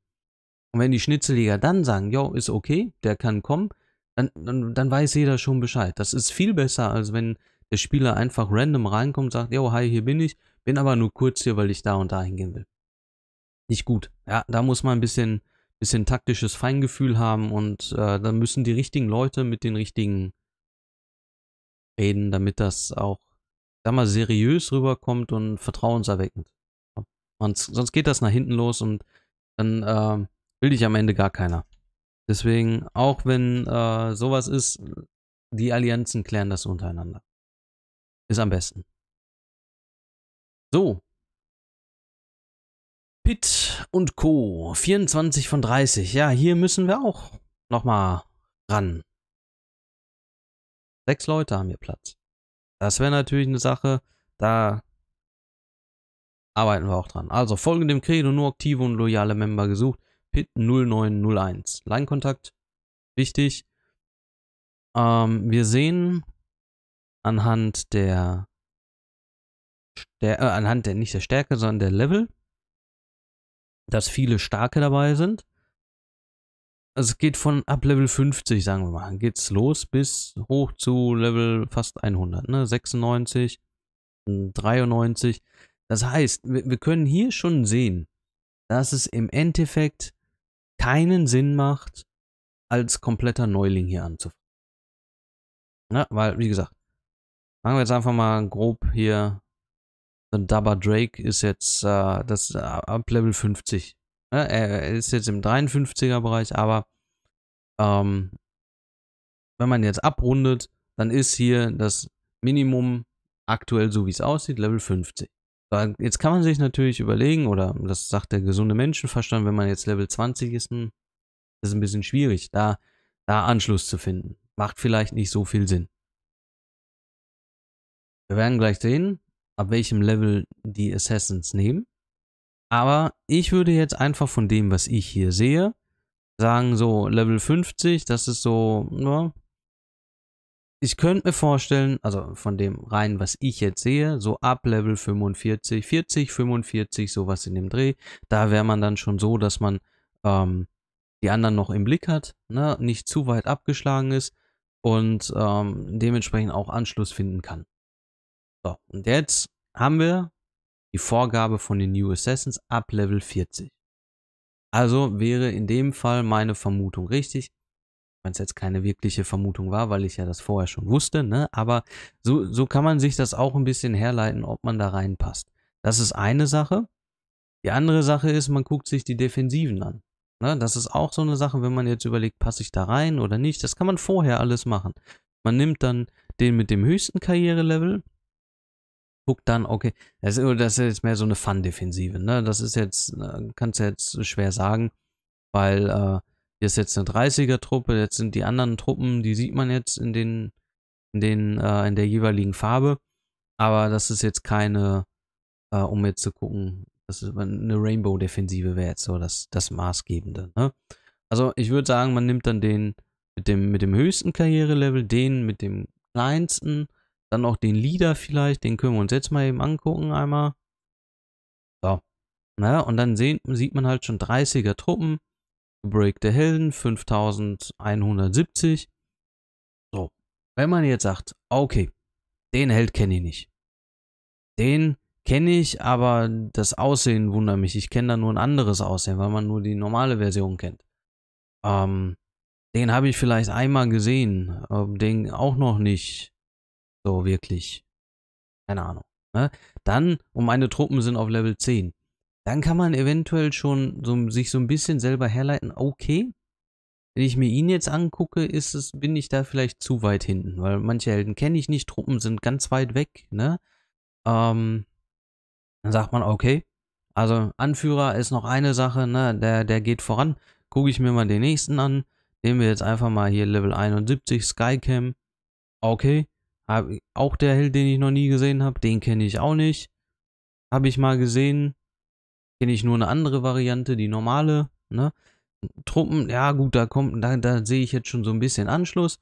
[SPEAKER 1] Und wenn die Schnitzeljäger dann sagen, jo, ist okay, der kann kommen, dann, dann, dann weiß jeder schon Bescheid. Das ist viel besser, als wenn der Spieler einfach random reinkommt und sagt, jo, hi, hier bin ich, bin aber nur kurz hier, weil ich da und da hingehen will. Nicht gut. Ja, da muss man ein bisschen, bisschen taktisches Feingefühl haben und äh, da müssen die richtigen Leute mit den richtigen reden, damit das auch, sag mal, seriös rüberkommt und vertrauenserweckend. Und sonst geht das nach hinten los und dann äh, will dich am Ende gar keiner. Deswegen, auch wenn äh, sowas ist, die Allianzen klären das untereinander. Ist am besten. So. Pitt und Co. 24 von 30. Ja, hier müssen wir auch nochmal ran. Sechs Leute haben hier Platz. Das wäre natürlich eine Sache, da arbeiten wir auch dran. Also folgend dem Credo nur aktive und loyale Member gesucht. Pit 0901. Leinkontakt, wichtig. Ähm, wir sehen anhand der Stär äh, anhand der, nicht der Stärke, sondern der Level, dass viele starke dabei sind. Also es geht von ab Level 50, sagen wir mal, geht's los bis hoch zu Level fast 100, ne? 96, 93. Das heißt, wir, wir können hier schon sehen, dass es im Endeffekt keinen Sinn macht, als kompletter Neuling hier anzufangen. Ne? Weil, wie gesagt, fangen wir jetzt einfach mal grob hier und Dabba Drake ist jetzt äh, das äh, ab Level 50. Ne? Er ist jetzt im 53er Bereich, aber ähm, wenn man jetzt abrundet, dann ist hier das Minimum aktuell so wie es aussieht, Level 50. So, jetzt kann man sich natürlich überlegen, oder das sagt der gesunde Menschenverstand, wenn man jetzt Level 20 ist, hm, ist es ein bisschen schwierig, da, da Anschluss zu finden. Macht vielleicht nicht so viel Sinn. Wir werden gleich sehen, ab welchem Level die Assassins nehmen. Aber ich würde jetzt einfach von dem, was ich hier sehe, sagen so Level 50, das ist so, ja, ne? ich könnte mir vorstellen, also von dem rein, was ich jetzt sehe, so ab Level 45, 40, 45, sowas in dem Dreh, da wäre man dann schon so, dass man ähm, die anderen noch im Blick hat, ne, nicht zu weit abgeschlagen ist und ähm, dementsprechend auch Anschluss finden kann. So, und jetzt haben wir die Vorgabe von den New Assassins ab Level 40. Also wäre in dem Fall meine Vermutung richtig, wenn es jetzt keine wirkliche Vermutung war, weil ich ja das vorher schon wusste, ne? aber so, so kann man sich das auch ein bisschen herleiten, ob man da reinpasst. Das ist eine Sache. Die andere Sache ist, man guckt sich die Defensiven an. Ne? Das ist auch so eine Sache, wenn man jetzt überlegt, passe ich da rein oder nicht. Das kann man vorher alles machen. Man nimmt dann den mit dem höchsten Karrierelevel, guckt dann, okay, das ist, das ist jetzt mehr so eine Fun-Defensive, ne? Das ist jetzt, äh, kannst du jetzt schwer sagen, weil äh, hier ist jetzt eine 30er-Truppe, jetzt sind die anderen Truppen, die sieht man jetzt in den, in den, äh, in der jeweiligen Farbe, aber das ist jetzt keine, äh, um jetzt zu gucken, das ist eine Rainbow-Defensive wäre jetzt so das, das Maßgebende, ne? Also ich würde sagen, man nimmt dann den mit dem, mit dem höchsten Karrierelevel, den mit dem kleinsten, dann auch den Leader vielleicht, den können wir uns jetzt mal eben angucken einmal. So. Naja, ne, und dann sehen, sieht man halt schon 30er Truppen, Break gebreakte Helden, 5170. So. Wenn man jetzt sagt, okay, den Held kenne ich nicht. Den kenne ich, aber das Aussehen wundert mich. Ich kenne da nur ein anderes Aussehen, weil man nur die normale Version kennt. Ähm, den habe ich vielleicht einmal gesehen, äh, den auch noch nicht so wirklich. Keine Ahnung. Ne? Dann, und meine Truppen sind auf Level 10. Dann kann man eventuell schon so, sich so ein bisschen selber herleiten, okay, wenn ich mir ihn jetzt angucke, ist es, bin ich da vielleicht zu weit hinten, weil manche Helden kenne ich nicht, Truppen sind ganz weit weg, ne? Ähm, dann sagt man, okay, also Anführer ist noch eine Sache, ne? Der, der geht voran. Gucke ich mir mal den nächsten an. Nehmen wir jetzt einfach mal hier Level 71 Skycam. Okay, auch der Held, den ich noch nie gesehen habe, den kenne ich auch nicht. Habe ich mal gesehen. Kenne ich nur eine andere Variante, die normale. Ne? Truppen, ja gut, da kommt, da, da sehe ich jetzt schon so ein bisschen Anschluss.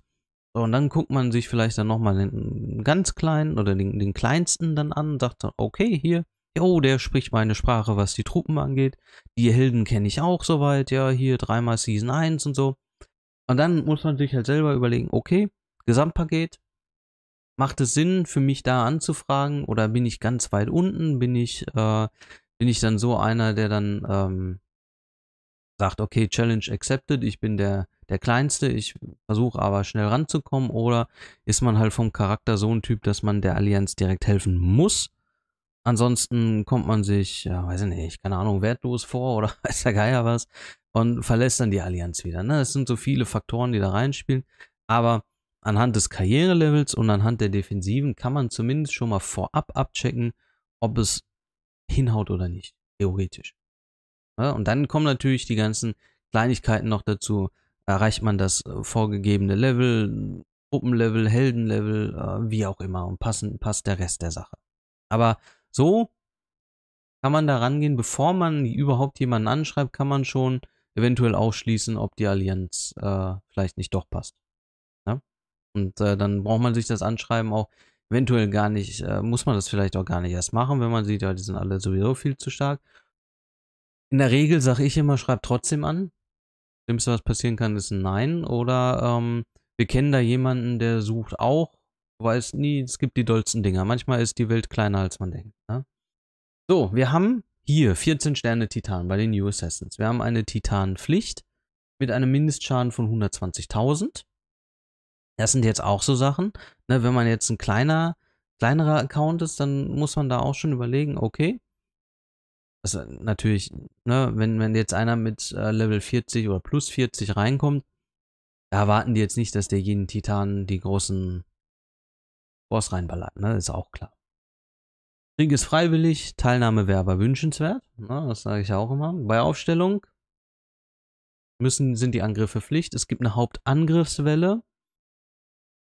[SPEAKER 1] So, und dann guckt man sich vielleicht dann nochmal den ganz kleinen oder den, den kleinsten dann an und sagt dann, okay, hier, oh, der spricht meine Sprache, was die Truppen angeht. Die Helden kenne ich auch soweit, ja, hier dreimal Season 1 und so. Und dann muss man sich halt selber überlegen, okay, Gesamtpaket, macht es Sinn für mich da anzufragen oder bin ich ganz weit unten? Bin ich, äh, bin ich dann so einer, der dann ähm, sagt, okay, Challenge accepted, ich bin der, der Kleinste, ich versuche aber schnell ranzukommen oder ist man halt vom Charakter so ein Typ, dass man der Allianz direkt helfen muss? Ansonsten kommt man sich, ja, weiß ich nicht, keine Ahnung, wertlos vor oder weiß der Geier was und verlässt dann die Allianz wieder. Ne? Das sind so viele Faktoren, die da reinspielen. Aber anhand des Karrierelevels und anhand der Defensiven kann man zumindest schon mal vorab abchecken, ob es hinhaut oder nicht, theoretisch. Ja, und dann kommen natürlich die ganzen Kleinigkeiten noch dazu. Erreicht man das äh, vorgegebene Level, Gruppenlevel, Heldenlevel, äh, wie auch immer und passen, passt der Rest der Sache. Aber so kann man da rangehen, bevor man überhaupt jemanden anschreibt, kann man schon eventuell ausschließen, ob die Allianz äh, vielleicht nicht doch passt. Und äh, dann braucht man sich das Anschreiben auch eventuell gar nicht, äh, muss man das vielleicht auch gar nicht erst machen, wenn man sieht, ja, die sind alle sowieso viel zu stark. In der Regel sage ich immer, schreibt trotzdem an. Schlimmste, was passieren kann, ist ein Nein. Oder ähm, wir kennen da jemanden, der sucht auch. Weiß nie, es gibt die dollsten Dinger. Manchmal ist die Welt kleiner, als man denkt. Ne? So, wir haben hier 14 Sterne Titan bei den New Assassins. Wir haben eine Titanpflicht mit einem Mindestschaden von 120.000. Das sind jetzt auch so Sachen. Ne, wenn man jetzt ein kleiner, kleinerer Account ist, dann muss man da auch schon überlegen, okay. Das äh, natürlich, ne, wenn, wenn jetzt einer mit äh, Level 40 oder plus 40 reinkommt, da erwarten die jetzt nicht, dass der jeden Titan die großen Boss reinballert, ne? Ist auch klar. Krieg ist freiwillig, Teilnahme wäre aber wünschenswert. Ne? Das sage ich auch immer. Bei Aufstellung müssen, sind die Angriffe Pflicht. Es gibt eine Hauptangriffswelle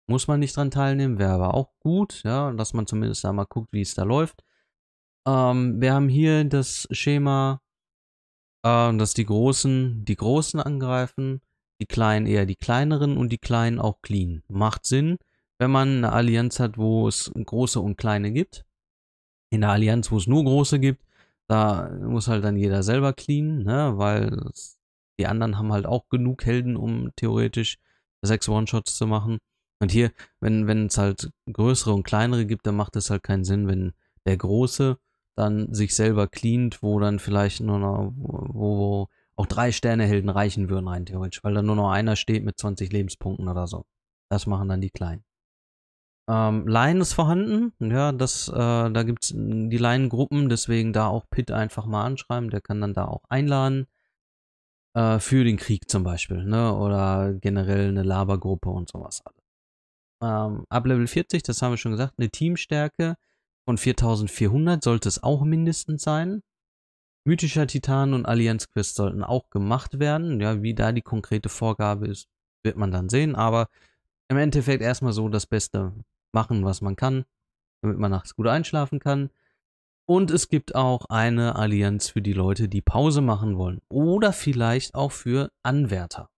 [SPEAKER 1] muss man nicht dran teilnehmen, wäre aber auch gut, ja, dass man zumindest einmal guckt, wie es da läuft. Ähm, wir haben hier das Schema, äh, dass die Großen die Großen angreifen, die Kleinen eher die Kleineren und die Kleinen auch clean. Macht Sinn, wenn man eine Allianz hat, wo es Große und Kleine gibt. In der Allianz, wo es nur Große gibt, da muss halt dann jeder selber clean, ne, weil die anderen haben halt auch genug Helden, um theoretisch sechs One-Shots zu machen. Und hier, wenn, es halt größere und kleinere gibt, dann macht es halt keinen Sinn, wenn der Große dann sich selber cleant, wo dann vielleicht nur noch, wo, wo auch drei Sternehelden reichen würden, rein theoretisch, weil da nur noch einer steht mit 20 Lebenspunkten oder so. Das machen dann die Kleinen. Ähm, Line ist vorhanden, ja, das, äh, da gibt es die Line-Gruppen, deswegen da auch Pitt einfach mal anschreiben, der kann dann da auch einladen. Äh, für den Krieg zum Beispiel, ne? Oder generell eine Labergruppe und sowas alles ähm, ab Level 40, das haben wir schon gesagt, eine Teamstärke von 4400 sollte es auch mindestens sein. Mythischer Titan und Allianz-Quest sollten auch gemacht werden. Ja, wie da die konkrete Vorgabe ist, wird man dann sehen. Aber im Endeffekt erstmal so das Beste machen, was man kann, damit man nachts gut einschlafen kann. Und es gibt auch eine Allianz für die Leute, die Pause machen wollen. Oder vielleicht auch für Anwärter.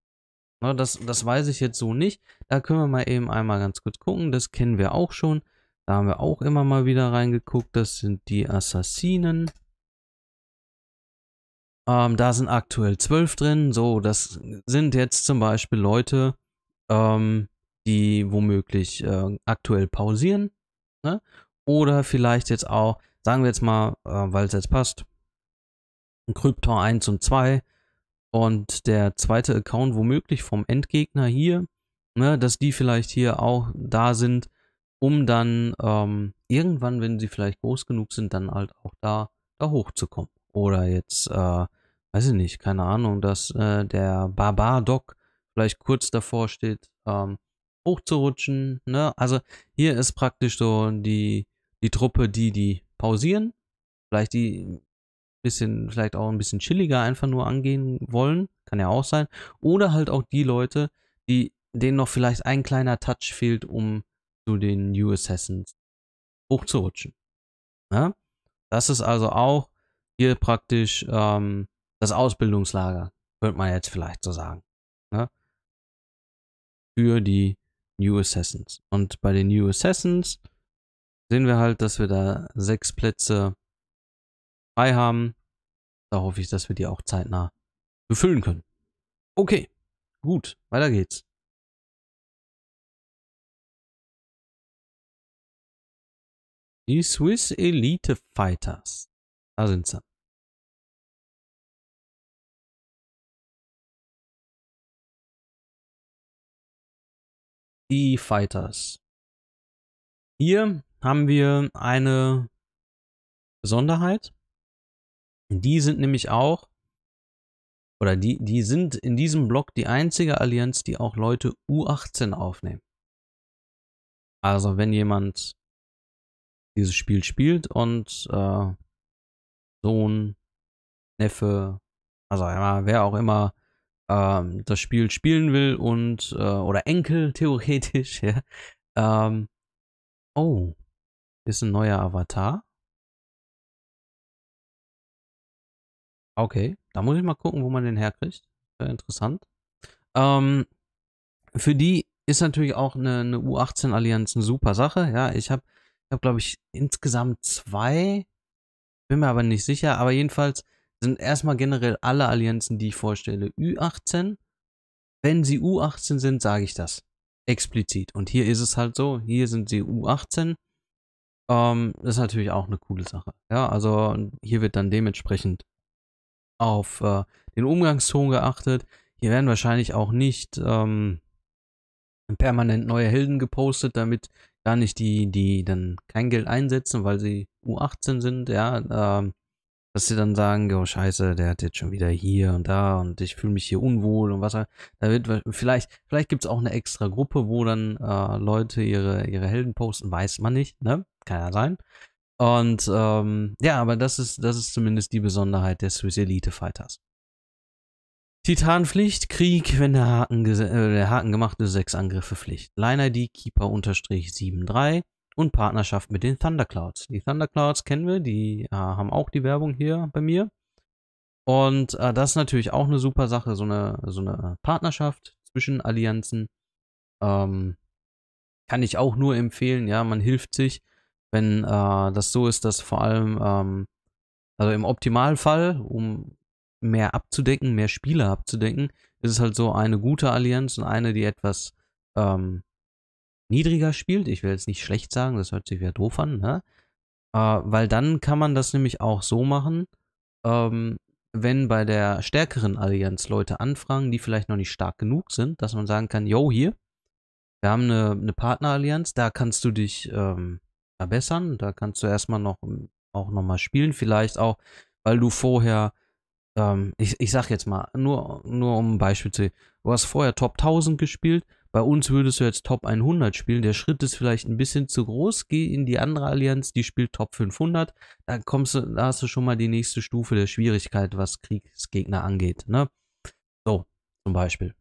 [SPEAKER 1] Ne, das, das weiß ich jetzt so nicht. Da können wir mal eben einmal ganz kurz gucken. Das kennen wir auch schon. Da haben wir auch immer mal wieder reingeguckt. Das sind die Assassinen. Ähm, da sind aktuell zwölf drin. So, das sind jetzt zum Beispiel Leute, ähm, die womöglich äh, aktuell pausieren. Ne? Oder vielleicht jetzt auch, sagen wir jetzt mal, äh, weil es jetzt passt, Kryptor 1 und 2 und der zweite Account womöglich vom Endgegner hier, ne, dass die vielleicht hier auch da sind, um dann ähm, irgendwann, wenn sie vielleicht groß genug sind, dann halt auch da, da hochzukommen. Oder jetzt, äh, weiß ich nicht, keine Ahnung, dass äh, der Barbar-Doc vielleicht kurz davor steht, ähm, hochzurutschen. Ne? Also hier ist praktisch so die, die Truppe, die die pausieren, vielleicht die bisschen, vielleicht auch ein bisschen chilliger einfach nur angehen wollen, kann ja auch sein. Oder halt auch die Leute, die, denen noch vielleicht ein kleiner Touch fehlt, um zu den New Assassins hochzurutschen. Ja? Das ist also auch hier praktisch ähm, das Ausbildungslager, könnte man jetzt vielleicht so sagen. Ja? Für die New Assassins. Und bei den New Assassins sehen wir halt, dass wir da sechs Plätze frei haben. Da hoffe ich, dass wir die auch zeitnah
[SPEAKER 2] befüllen können. Okay, gut, weiter geht's. Die Swiss Elite Fighters. Da sind sie. Die Fighters. Hier haben wir eine
[SPEAKER 1] Besonderheit. Die sind nämlich auch, oder die, die sind in diesem Block die einzige Allianz, die auch Leute U18 aufnehmen. Also wenn jemand dieses Spiel spielt und äh, Sohn, Neffe, also ja, wer auch immer ähm, das Spiel spielen will und äh, oder Enkel theoretisch, ja, ähm, oh, ist ein neuer Avatar.
[SPEAKER 2] Okay, da muss ich mal gucken, wo
[SPEAKER 1] man den herkriegt. Sehr äh, interessant. Ähm, für die ist natürlich auch eine, eine U18-Allianz eine super Sache. Ja, ich habe, ich hab, glaube ich, insgesamt zwei, bin mir aber nicht sicher, aber jedenfalls sind erstmal generell alle Allianzen, die ich vorstelle, u 18 Wenn sie U18 sind, sage ich das explizit. Und hier ist es halt so, hier sind sie U18. Ähm, das ist natürlich auch eine coole Sache. Ja, also hier wird dann dementsprechend auf äh, den Umgangston geachtet. Hier werden wahrscheinlich auch nicht ähm, permanent neue Helden gepostet, damit gar nicht die, die dann kein Geld einsetzen, weil sie U18 sind, ja, ähm, dass sie dann sagen, oh scheiße, der hat jetzt schon wieder hier und da und ich fühle mich hier unwohl und was. Da wird vielleicht, vielleicht gibt es auch eine extra Gruppe, wo dann äh, Leute ihre, ihre Helden posten, weiß man nicht, ne? Kann ja sein. Und ähm, ja, aber das ist, das ist zumindest die Besonderheit der Swiss Elite Fighters. Titanpflicht, Krieg, wenn der Haken, äh, der Haken gemacht ist, sechs Angriffe Pflicht. Line ID, Keeper unterstrich 7-3 und Partnerschaft mit den Thunderclouds. Die Thunderclouds kennen wir, die äh, haben auch die Werbung hier bei mir. Und äh, das ist natürlich auch eine super Sache, so eine, so eine Partnerschaft zwischen Allianzen. Ähm, kann ich auch nur empfehlen, ja, man hilft sich wenn äh, das so ist, dass vor allem, ähm, also im Optimalfall, um mehr abzudecken, mehr Spieler abzudecken, ist es halt so eine gute Allianz und eine, die etwas ähm, niedriger spielt. Ich will jetzt nicht schlecht sagen, das hört sich wieder doof an, ne? Äh, weil dann kann man das nämlich auch so machen, ähm, wenn bei der stärkeren Allianz Leute anfragen, die vielleicht noch nicht stark genug sind, dass man sagen kann, yo, hier, wir haben eine, eine Partnerallianz, da kannst du dich ähm, verbessern. Da kannst du erstmal noch ähm, auch nochmal spielen, vielleicht auch, weil du vorher, ähm, ich, ich sag jetzt mal, nur, nur um ein Beispiel zu sehen, du hast vorher Top 1000 gespielt, bei uns würdest du jetzt Top 100 spielen, der Schritt ist vielleicht ein bisschen zu groß, geh in die andere Allianz, die spielt Top 500, da kommst du, da hast du schon mal die nächste Stufe der Schwierigkeit, was Kriegsgegner angeht, ne? So, zum Beispiel.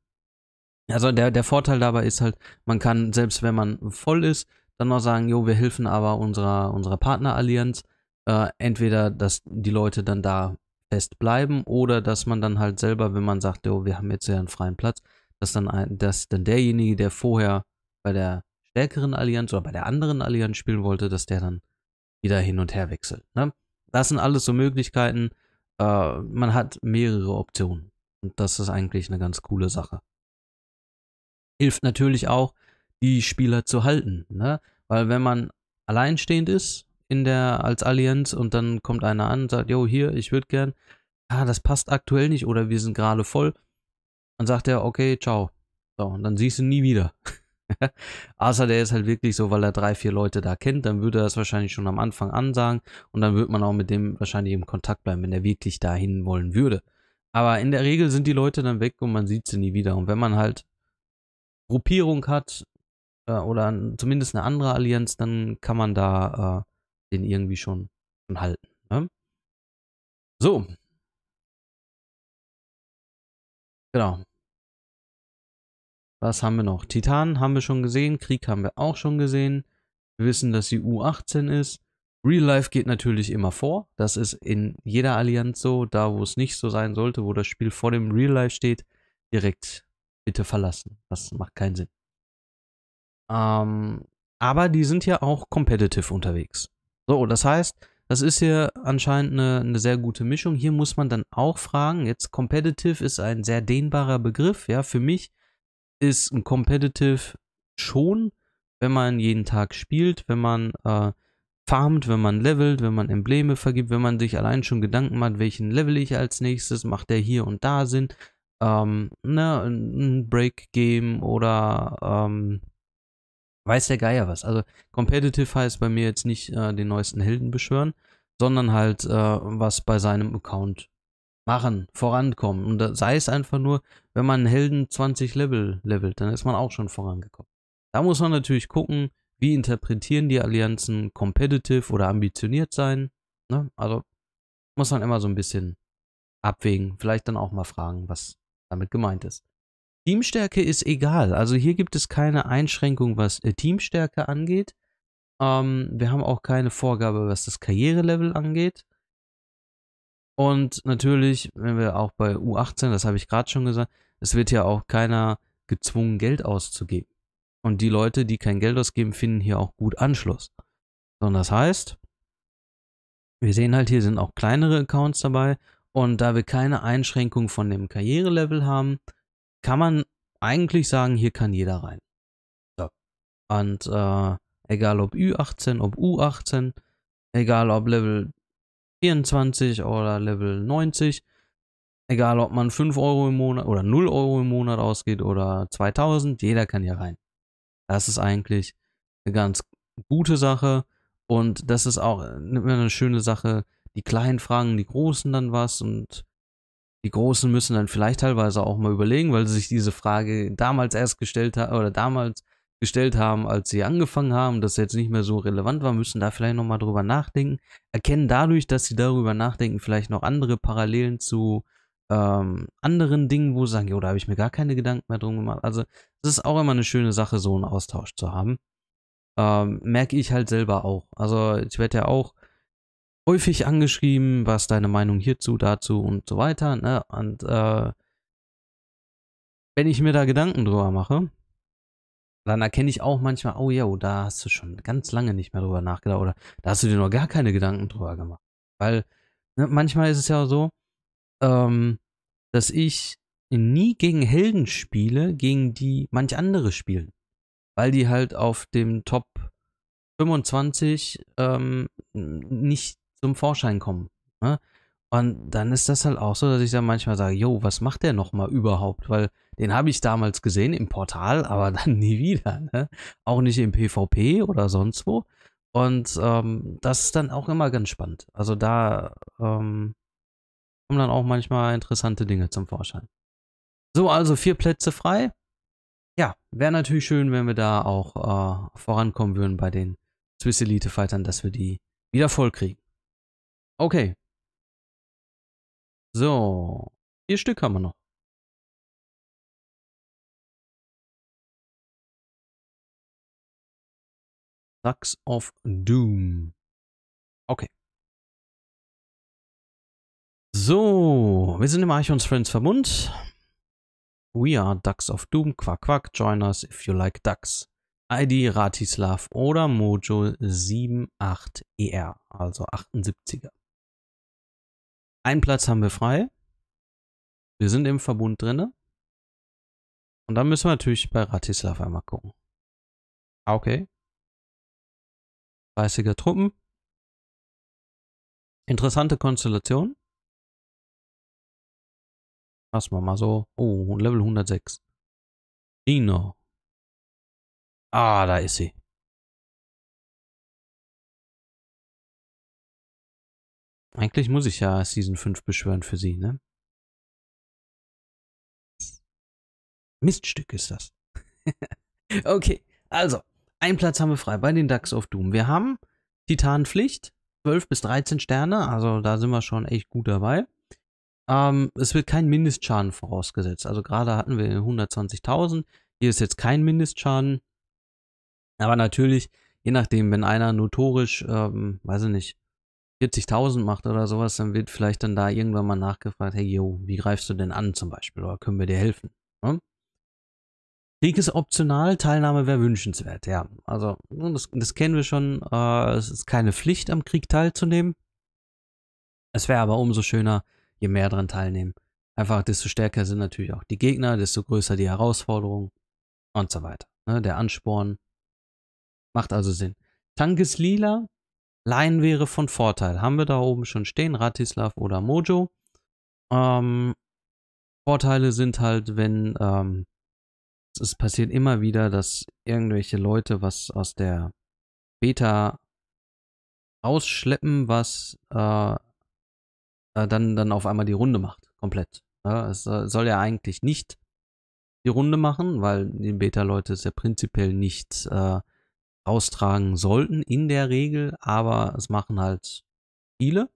[SPEAKER 1] Also der, der Vorteil dabei ist halt, man kann, selbst wenn man voll ist, dann noch sagen, jo, wir helfen aber unserer, unserer Partnerallianz. Äh, entweder, dass die Leute dann da fest bleiben oder dass man dann halt selber, wenn man sagt, jo, wir haben jetzt ja einen freien Platz, dass dann, ein, dass dann derjenige, der vorher bei der stärkeren Allianz oder bei der anderen Allianz spielen wollte, dass der dann wieder hin und her wechselt. Ne? Das sind alles so Möglichkeiten. Äh, man hat mehrere Optionen. Und das ist eigentlich eine ganz coole Sache. Hilft natürlich auch, die Spieler zu halten. Ne? Weil wenn man alleinstehend ist in der, als Allianz und dann kommt einer an und sagt, jo, hier, ich würde gern, ah, das passt aktuell nicht oder wir sind gerade voll, dann sagt er, okay, ciao. So, und dann siehst du ihn nie wieder. Außer der ist halt wirklich so, weil er drei, vier Leute da kennt, dann würde er das wahrscheinlich schon am Anfang ansagen und dann würde man auch mit dem wahrscheinlich im Kontakt bleiben, wenn er wirklich dahin wollen würde. Aber in der Regel sind die Leute dann weg und man sieht sie nie wieder. Und wenn man halt Gruppierung hat, äh, oder zumindest eine andere Allianz, dann kann man da äh, den irgendwie schon, schon halten. Ne? So. Genau. Was haben wir noch? Titan haben wir schon gesehen, Krieg haben wir auch schon gesehen. Wir wissen, dass sie U18 ist. Real Life geht natürlich immer vor. Das ist in jeder Allianz so. Da, wo es nicht so sein sollte, wo das Spiel vor dem Real Life steht, direkt bitte verlassen. Das macht keinen Sinn. Ähm, aber die sind ja auch competitive unterwegs. So, das heißt, das ist hier anscheinend eine, eine, sehr gute Mischung. Hier muss man dann auch fragen, jetzt competitive ist ein sehr dehnbarer Begriff. Ja, für mich ist ein competitive schon, wenn man jeden Tag spielt, wenn man äh, farmt, wenn man levelt, wenn man Embleme vergibt, wenn man sich allein schon Gedanken macht, welchen level ich als nächstes, macht der hier und da Sinn, ähm, ne, ein Break-Game oder ähm, weiß der Geier was. Also Competitive heißt bei mir jetzt nicht äh, den neuesten Helden beschwören, sondern halt äh, was bei seinem Account machen, vorankommen. Und da, sei es einfach nur, wenn man einen Helden 20 Level levelt, dann ist man auch schon vorangekommen. Da muss man natürlich gucken, wie interpretieren die Allianzen competitive oder ambitioniert sein. Ne? Also muss man immer so ein bisschen abwägen, vielleicht dann auch mal fragen, was damit gemeint ist. Teamstärke ist egal. Also hier gibt es keine Einschränkung, was äh, Teamstärke angeht. Ähm, wir haben auch keine Vorgabe, was das Karrierelevel angeht. Und natürlich, wenn wir auch bei U18, das habe ich gerade schon gesagt, es wird ja auch keiner gezwungen, Geld auszugeben. Und die Leute, die kein Geld ausgeben, finden hier auch gut Anschluss. Sondern das heißt, wir sehen halt, hier sind auch kleinere Accounts dabei. Und da wir keine Einschränkung von dem Karrierelevel haben, kann man eigentlich sagen, hier kann jeder rein. So. Und äh, egal ob Ü18, ob U18, egal ob Level 24 oder Level 90, egal ob man 5 Euro im Monat oder 0 Euro im Monat ausgeht oder 2000, jeder kann hier rein. Das ist eigentlich eine ganz gute Sache und das ist auch eine schöne Sache. Die kleinen fragen die großen dann was und die Großen müssen dann vielleicht teilweise auch mal überlegen, weil sie sich diese Frage damals erst gestellt haben oder damals gestellt haben, als sie angefangen haben, das jetzt nicht mehr so relevant war, müssen da vielleicht nochmal drüber nachdenken, erkennen dadurch, dass sie darüber nachdenken, vielleicht noch andere Parallelen zu ähm, anderen Dingen, wo sie sagen, ja, da habe ich mir gar keine Gedanken mehr drum gemacht. Also es ist auch immer eine schöne Sache, so einen Austausch zu haben. Ähm, merke ich halt selber auch. Also ich werde ja auch häufig angeschrieben, was deine Meinung hierzu, dazu und so weiter. Ne? Und äh, wenn ich mir da Gedanken drüber mache, dann erkenne ich auch manchmal, oh ja, da hast du schon ganz lange nicht mehr drüber nachgedacht oder da hast du dir noch gar keine Gedanken drüber gemacht. Weil ne, manchmal ist es ja so, ähm, dass ich nie gegen Helden spiele, gegen die manch andere spielen. Weil die halt auf dem Top 25 ähm, nicht zum Vorschein kommen. Ne? Und dann ist das halt auch so, dass ich dann manchmal sage, jo, was macht der nochmal überhaupt? Weil den habe ich damals gesehen im Portal, aber dann nie wieder. Ne? Auch nicht im PvP oder sonst wo. Und ähm, das ist dann auch immer ganz spannend. Also da ähm, kommen dann auch manchmal interessante Dinge zum Vorschein. So, also vier Plätze frei. Ja, wäre natürlich schön, wenn wir da auch äh, vorankommen würden bei den Swiss Elite Fightern, dass wir die wieder voll kriegen. Okay. So. Vier Stück haben wir
[SPEAKER 2] noch. Sachs of Doom. Okay.
[SPEAKER 1] So, wir sind im Archons Friends Verbund. We are Ducks of Doom. Quack, quack. Join us if you like Ducks. ID Ratislav oder Mojo 78ER, e also 78er. Einen Platz haben wir frei. Wir sind
[SPEAKER 2] im Verbund drinne. Und dann müssen wir natürlich bei Ratislav einmal gucken. Ah, okay. 30er Truppen. Interessante Konstellation. Lass mal mal so. Oh, Level 106. Dino. Ah, da ist sie. Eigentlich muss ich ja Season 5 beschwören für sie, ne? Miststück ist das.
[SPEAKER 1] okay, also, ein Platz haben wir frei bei den Ducks of Doom. Wir haben Titanpflicht, 12 bis 13 Sterne, also da sind wir schon echt gut dabei. Ähm, es wird kein Mindestschaden vorausgesetzt. Also gerade hatten wir 120.000, hier ist jetzt kein Mindestschaden. Aber natürlich, je nachdem, wenn einer notorisch, ähm, weiß ich nicht, 40.000 macht oder sowas, dann wird vielleicht dann da irgendwann mal nachgefragt, hey, yo, wie greifst du denn an zum Beispiel oder können wir dir helfen? Ne? Krieg ist optional, Teilnahme wäre wünschenswert, ja. Also, ne, das, das kennen wir schon. Äh, es ist keine Pflicht, am Krieg teilzunehmen. Es wäre aber umso schöner, je mehr daran teilnehmen. Einfach, desto stärker sind natürlich auch die Gegner, desto größer die Herausforderung und so weiter. Ne? Der Ansporn macht also Sinn. Tank ist lila, Line wäre von Vorteil. Haben wir da oben schon stehen, Ratislav oder Mojo. Ähm, Vorteile sind halt, wenn ähm, es passiert immer wieder, dass irgendwelche Leute was aus der Beta ausschleppen, was äh, äh, dann, dann auf einmal die Runde macht, komplett. Ja, es äh, soll ja eigentlich nicht die Runde machen, weil die Beta-Leute es ja prinzipiell nicht äh, austragen sollten in der Regel, aber es machen halt viele.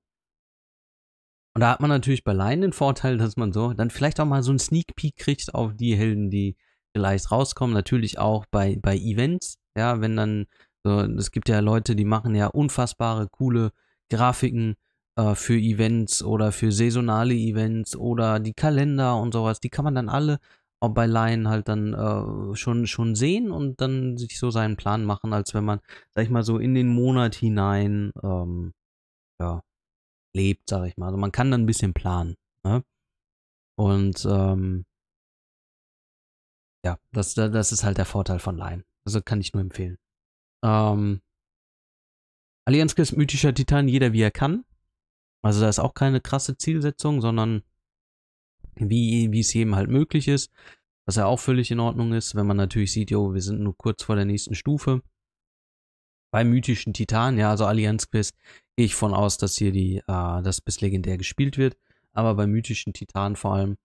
[SPEAKER 1] Und da hat man natürlich bei Laien den Vorteil, dass man so dann vielleicht auch mal so einen Sneak Peek kriegt auf die Helden, die vielleicht rauskommen. Natürlich auch bei, bei Events, ja, wenn dann so, es gibt ja Leute, die machen ja unfassbare, coole Grafiken äh, für Events oder für saisonale Events oder die Kalender und sowas. Die kann man dann alle auch bei Laien halt dann äh, schon, schon sehen und dann sich so seinen Plan machen, als wenn man, sag ich mal, so in den Monat hinein ähm, ja, lebt, sag ich mal. Also man kann dann ein bisschen planen. Ne? Und ähm, ja, das, das ist halt der Vorteil von Laien. Also kann ich nur empfehlen. Ähm, Allianz mythischer Titan, jeder wie er kann. Also da ist auch keine krasse Zielsetzung, sondern wie, wie es jedem halt möglich ist. Was ja auch völlig in Ordnung ist, wenn man natürlich sieht, jo, wir sind nur kurz vor der nächsten Stufe. Beim mythischen Titan, ja, also Allianz Quest, gehe ich von aus, dass hier die, äh, das bis legendär gespielt wird. Aber beim mythischen Titan vor allem,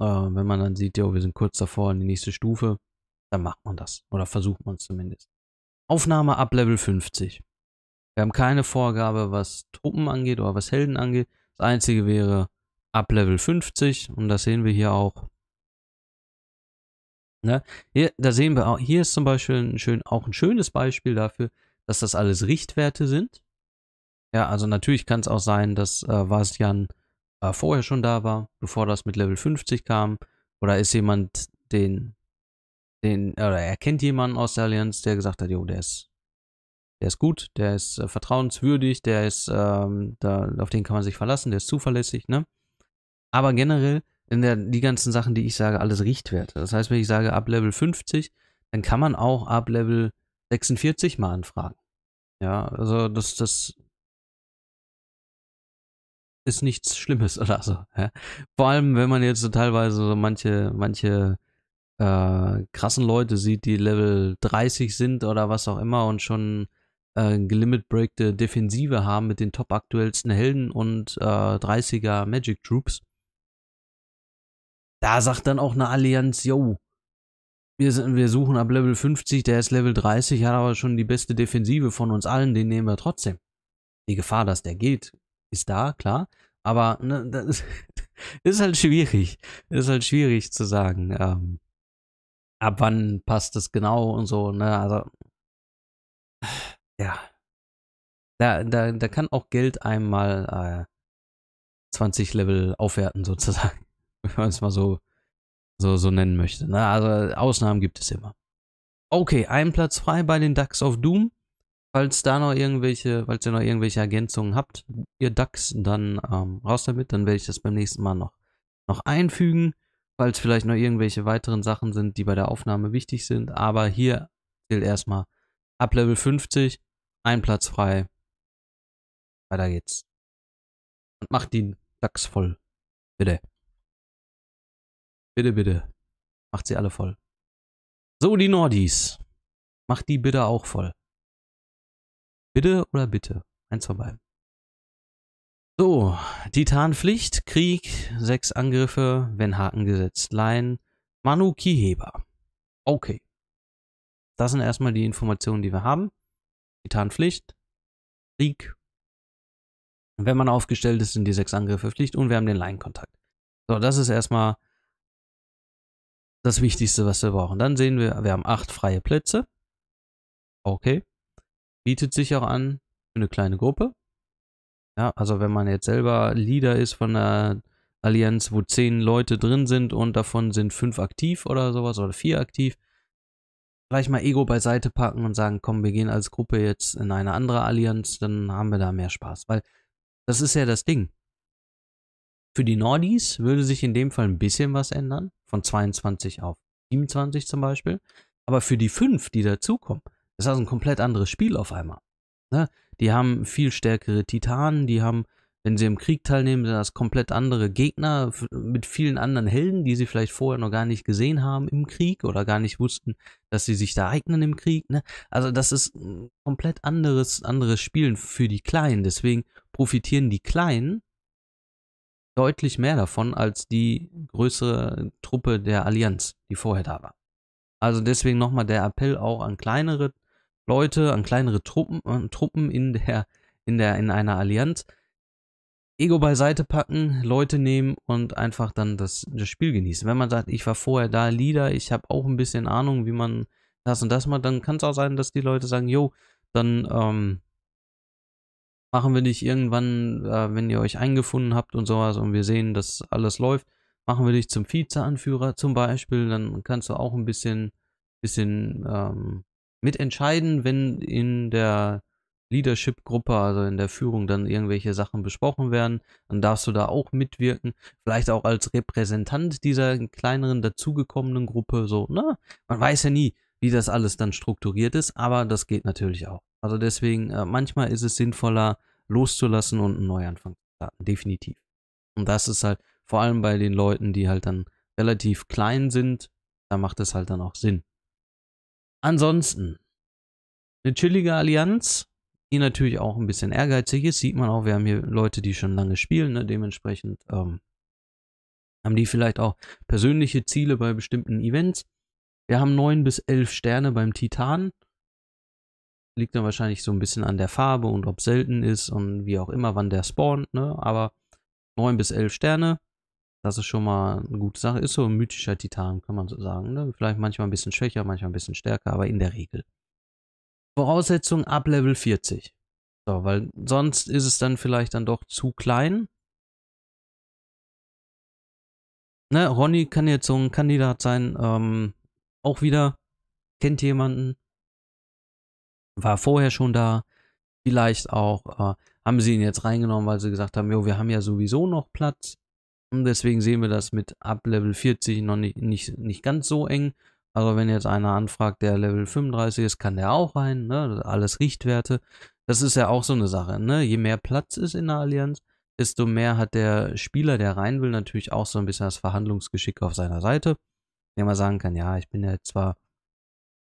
[SPEAKER 1] äh, wenn man dann sieht, jo, wir sind kurz davor in die nächste Stufe, dann macht man das. Oder versucht man es zumindest. Aufnahme ab Level 50. Wir haben keine Vorgabe, was Truppen angeht oder was Helden angeht. Das einzige wäre ab Level 50 und das sehen wir hier auch. Ne? Hier, da sehen wir auch, hier ist zum Beispiel ein schön, auch ein schönes Beispiel dafür, dass das alles Richtwerte sind. Ja, also natürlich kann es auch sein, dass äh, Vasian äh, vorher schon da war, bevor das mit Level 50 kam. Oder ist jemand, den, den, oder er kennt jemanden aus der Allianz, der gesagt hat, jo, der ist, der ist gut, der ist äh, vertrauenswürdig, der ist, ähm, da, auf den kann man sich verlassen, der ist zuverlässig, ne? Aber generell in der, die ganzen Sachen, die ich sage, alles Richtwerte. Das heißt, wenn ich sage ab Level 50, dann kann man auch ab Level 46 mal anfragen. Ja, also das, das ist nichts Schlimmes oder so. Ja. Vor allem, wenn man jetzt so teilweise so manche, manche äh, krassen Leute sieht, die Level 30 sind oder was auch immer und schon äh, gelimit-breakte Defensive haben mit den top aktuellsten Helden und äh, 30er Magic Troops da sagt dann auch eine Allianz, yo, wir, sind, wir suchen ab Level 50, der ist Level 30, hat aber schon die beste Defensive von uns allen, den nehmen wir trotzdem. Die Gefahr, dass der geht, ist da, klar. Aber ne, das ist, ist halt schwierig. Ist halt schwierig zu sagen, ähm, ab wann passt das genau und so, ne? Also, ja. Da, da, da kann auch Geld einmal äh, 20 Level aufwerten, sozusagen. wenn man es mal so, so, so nennen möchte. Na, ne? also Ausnahmen gibt es immer. Okay, ein Platz frei bei den Ducks of Doom. Falls da noch irgendwelche, falls ihr noch irgendwelche Ergänzungen habt, ihr Ducks, dann ähm, raus damit, dann werde ich das beim nächsten Mal noch, noch einfügen, falls vielleicht noch irgendwelche weiteren Sachen sind, die bei der Aufnahme wichtig sind. Aber hier gilt erstmal ab Level 50, ein Platz frei. Weiter
[SPEAKER 2] geht's. Und macht die Ducks voll. Bitte. Bitte, bitte. Macht sie alle voll. So, die Nordis.
[SPEAKER 1] Macht die bitte auch voll. Bitte oder bitte? Eins von beiden. So, Titanpflicht, Krieg, sechs Angriffe, wenn Haken gesetzt, Line, Manuki-Heber. Okay. Das sind erstmal die Informationen, die wir haben. Titanpflicht, Krieg. Wenn man aufgestellt ist, sind die sechs Angriffe Pflicht und wir haben den Line-Kontakt. So, das ist erstmal das Wichtigste, was wir brauchen. Dann sehen wir, wir haben acht freie Plätze. Okay. Bietet sich auch an für eine kleine Gruppe. Ja, also wenn man jetzt selber Leader ist von einer Allianz, wo zehn Leute drin sind und davon sind fünf aktiv oder sowas oder vier aktiv, vielleicht mal Ego beiseite packen und sagen, komm, wir gehen als Gruppe jetzt in eine andere Allianz, dann haben wir da mehr Spaß. Weil das ist ja das Ding. Für die Nordis würde sich in dem Fall ein bisschen was ändern, von 22 auf 27 zum Beispiel. Aber für die 5, die dazukommen, ist das ein komplett anderes Spiel auf einmal. Ne? Die haben viel stärkere Titanen, die haben, wenn sie im Krieg teilnehmen, sind das komplett andere Gegner mit vielen anderen Helden, die sie vielleicht vorher noch gar nicht gesehen haben im Krieg oder gar nicht wussten, dass sie sich da eignen im Krieg. Ne? Also das ist ein komplett anderes, anderes Spielen für die Kleinen. Deswegen profitieren die Kleinen deutlich mehr davon als die größere Truppe der Allianz, die vorher da war. Also deswegen nochmal der Appell auch an kleinere Leute, an kleinere Truppen, an Truppen in der, in der, in einer Allianz. Ego beiseite packen, Leute nehmen und einfach dann das, das Spiel genießen. Wenn man sagt, ich war vorher da Leader, ich habe auch ein bisschen Ahnung, wie man das und das macht, dann kann es auch sein, dass die Leute sagen, jo, dann ähm, Machen wir dich irgendwann, äh, wenn ihr euch eingefunden habt und sowas und wir sehen, dass alles läuft, machen wir dich zum Vize-Anführer zum Beispiel. Dann kannst du auch ein bisschen, bisschen ähm, mitentscheiden, wenn in der Leadership-Gruppe, also in der Führung, dann irgendwelche Sachen besprochen werden. Dann darfst du da auch mitwirken. Vielleicht auch als Repräsentant dieser kleineren, dazugekommenen Gruppe. So, ne? Man weiß ja nie, wie das alles dann strukturiert ist, aber das geht natürlich auch. Also deswegen, äh, manchmal ist es sinnvoller, loszulassen und einen Neuanfang zu starten, definitiv. Und das ist halt vor allem bei den Leuten, die halt dann relativ klein sind, da macht es halt dann auch Sinn. Ansonsten, eine chillige Allianz, die natürlich auch ein bisschen ehrgeizig ist, sieht man auch, wir haben hier Leute, die schon lange spielen, ne? dementsprechend ähm, haben die vielleicht auch persönliche Ziele bei bestimmten Events. Wir haben neun bis elf Sterne beim Titan liegt dann wahrscheinlich so ein bisschen an der Farbe und ob selten ist und wie auch immer, wann der spawnt, ne? Aber 9 bis 11 Sterne, das ist schon mal eine gute Sache. Ist so ein mythischer Titan, kann man so sagen, ne? Vielleicht manchmal ein bisschen schwächer, manchmal ein bisschen stärker, aber in der Regel. Voraussetzung ab Level 40. So, weil sonst ist es dann vielleicht dann doch zu klein. Ne, Ronny kann jetzt so ein Kandidat sein, ähm, auch wieder kennt jemanden, war vorher schon da. Vielleicht auch äh, haben sie ihn jetzt reingenommen, weil sie gesagt haben, jo, wir haben ja sowieso noch Platz. Und deswegen sehen wir das mit ab Level 40 noch nicht, nicht, nicht ganz so eng. Also wenn jetzt einer anfragt, der Level 35 ist, kann der auch rein. Ne? Alles Richtwerte. Das ist ja auch so eine Sache. Ne? Je mehr Platz ist in der Allianz, desto mehr hat der Spieler, der rein will, natürlich auch so ein bisschen das Verhandlungsgeschick auf seiner Seite. Der mal sagen kann, ja, ich bin ja jetzt zwar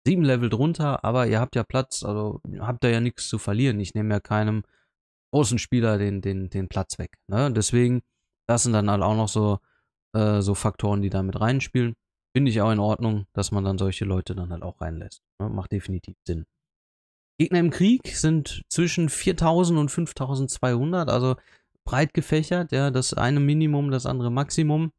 [SPEAKER 1] sieben Level drunter, aber ihr habt ja Platz, also habt ihr ja nichts zu verlieren. Ich nehme ja keinem Außenspieler den, den, den Platz weg. Ne? Deswegen, das sind dann halt auch noch so, äh, so Faktoren, die da mit reinspielen. Finde ich auch in Ordnung, dass man dann solche Leute dann halt auch reinlässt. Ne? Macht definitiv Sinn. Gegner im Krieg sind zwischen 4000 und 5200, also breit gefächert. Ja, das eine Minimum, das andere Maximum.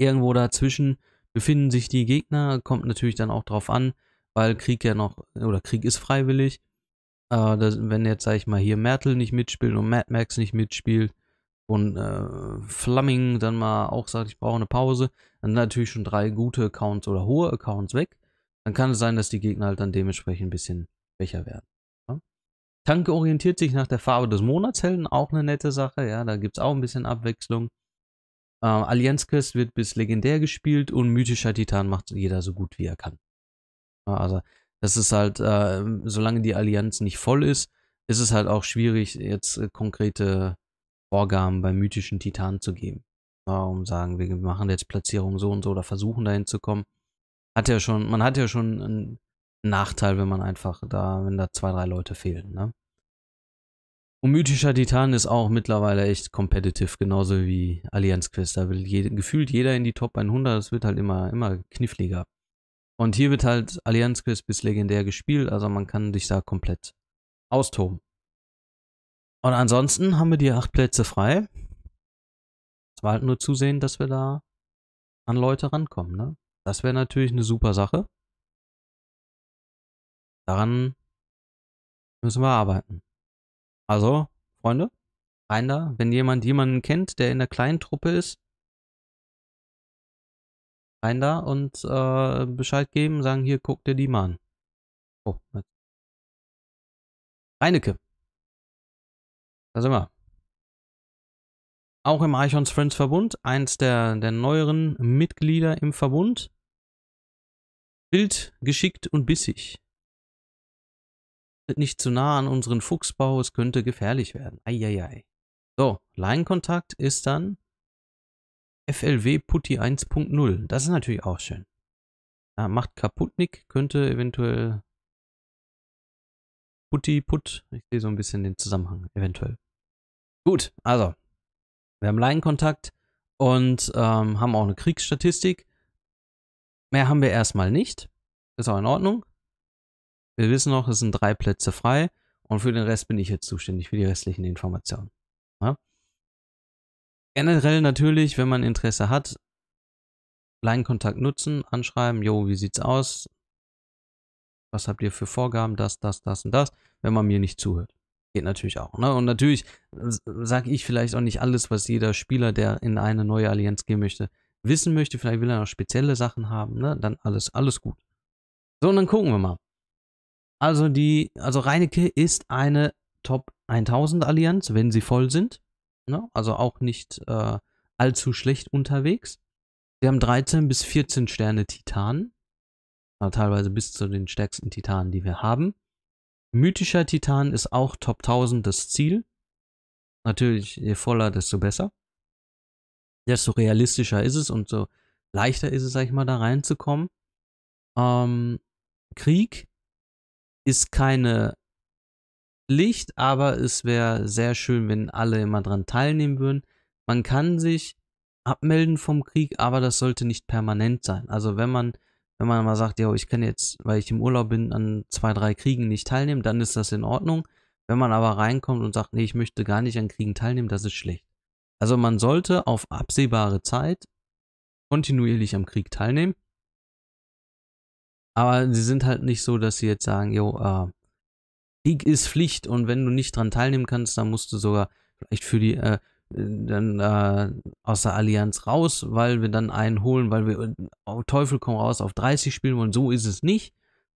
[SPEAKER 1] Irgendwo dazwischen befinden sich die Gegner, kommt natürlich dann auch drauf an, weil Krieg ja noch, oder Krieg ist freiwillig. Äh, das, wenn jetzt, sag ich mal, hier Mertel nicht mitspielt und Mad Max nicht mitspielt und äh, Flaming dann mal auch sagt, ich brauche eine Pause, dann natürlich schon drei gute Accounts oder hohe Accounts weg. Dann kann es sein, dass die Gegner halt dann dementsprechend ein bisschen schwächer werden. Ja? Ne? Tank orientiert sich nach der Farbe des Monatshelden, auch eine nette Sache, ja, da gibt es auch ein bisschen Abwechslung. Ähm, Allianz Quest wird bis legendär gespielt und mythischer Titan macht jeder so gut wie er kann. Also das ist halt, äh, solange die Allianz nicht voll ist, ist es halt auch schwierig, jetzt äh, konkrete Vorgaben beim mythischen Titan zu geben. Warum sagen, wir machen jetzt Platzierung so und so oder versuchen dahin zu kommen. Hat ja schon, man hat ja schon einen Nachteil, wenn man einfach da, wenn da zwei, drei Leute fehlen, ne? Und mythischer Titan ist auch mittlerweile echt competitive, genauso wie Allianz Quest. Da will je, gefühlt jeder in die Top 100, das wird halt immer, immer kniffliger. Und hier wird halt Allianz Quiz bis legendär gespielt, also man kann dich da komplett austoben. Und ansonsten haben wir die acht Plätze frei. Es war halt nur zusehen, dass wir da an Leute rankommen. Ne? Das wäre natürlich eine super Sache. Daran müssen wir arbeiten. Also, Freunde, rein da. Wenn jemand jemanden kennt, der in der kleinen Truppe ist, rein da und äh, Bescheid geben, sagen, hier, guck dir die mal an. Oh,
[SPEAKER 2] Reinecke. Da sind wir.
[SPEAKER 1] Auch im Eichhorns Friends Verbund, eins der, der neueren Mitglieder im Verbund. Wild, geschickt und bissig. Nicht zu nah an unseren Fuchsbau, es könnte gefährlich werden. Eieiei. So, Leinkontakt ist dann FLW Putty 1.0. Das ist natürlich auch schön. Ja, macht Kaputnik, könnte eventuell Putty Put. Ich sehe so ein bisschen den Zusammenhang, eventuell. Gut, also. Wir haben Leinenkontakt und ähm, haben auch eine Kriegsstatistik. Mehr haben wir erstmal nicht. Ist auch in Ordnung. Wir wissen noch, es sind drei Plätze frei und für den Rest bin ich jetzt zuständig, für die restlichen Informationen. Ja? Ne? Generell natürlich, wenn man Interesse hat, Leinkontakt nutzen, anschreiben, jo, wie sieht's aus? Was habt ihr für Vorgaben? Das, das, das und das, wenn man mir nicht zuhört. Geht natürlich auch. Ne? Und natürlich sage ich vielleicht auch nicht alles, was jeder Spieler, der in eine neue Allianz gehen möchte, wissen möchte. Vielleicht will er noch spezielle Sachen haben. Ne? Dann alles, alles gut. So, und dann gucken wir mal. Also die, also Reinecke ist eine Top 1000 Allianz, wenn sie voll sind. Ne? Also auch nicht äh, allzu schlecht unterwegs. Sie haben 13 bis 14 Sterne Titan. Also teilweise bis zu den stärksten Titanen, die wir haben. Mythischer Titan ist auch Top 1000 das Ziel. Natürlich, je voller, desto besser. Desto realistischer ist es und so leichter ist es, sag ich mal, da reinzukommen. Ähm, Krieg ist keine Pflicht, aber es wäre sehr schön, wenn alle immer dran teilnehmen würden. Man kann sich abmelden vom Krieg, aber das sollte nicht permanent sein. Also wenn man, wenn man mal sagt, ja, ich kann jetzt, weil ich im Urlaub bin, an zwei, drei Kriegen nicht teilnehmen, dann ist das in Ordnung. Wenn man aber reinkommt und sagt, nee, ich möchte gar nicht an Kriegen teilnehmen, das ist schlecht. Also man sollte auf absehbare Zeit kontinuierlich am Krieg teilnehmen. Aber sie sind halt nicht so, dass sie jetzt sagen, jo, äh, Krieg ist Pflicht und wenn du nicht dran teilnehmen kannst, dann musst du sogar vielleicht für die äh, dann äh, aus der Allianz raus, weil wir dann einen holen, weil wir äh, oh, Teufel komm raus auf 30 spielen wollen. So ist es nicht.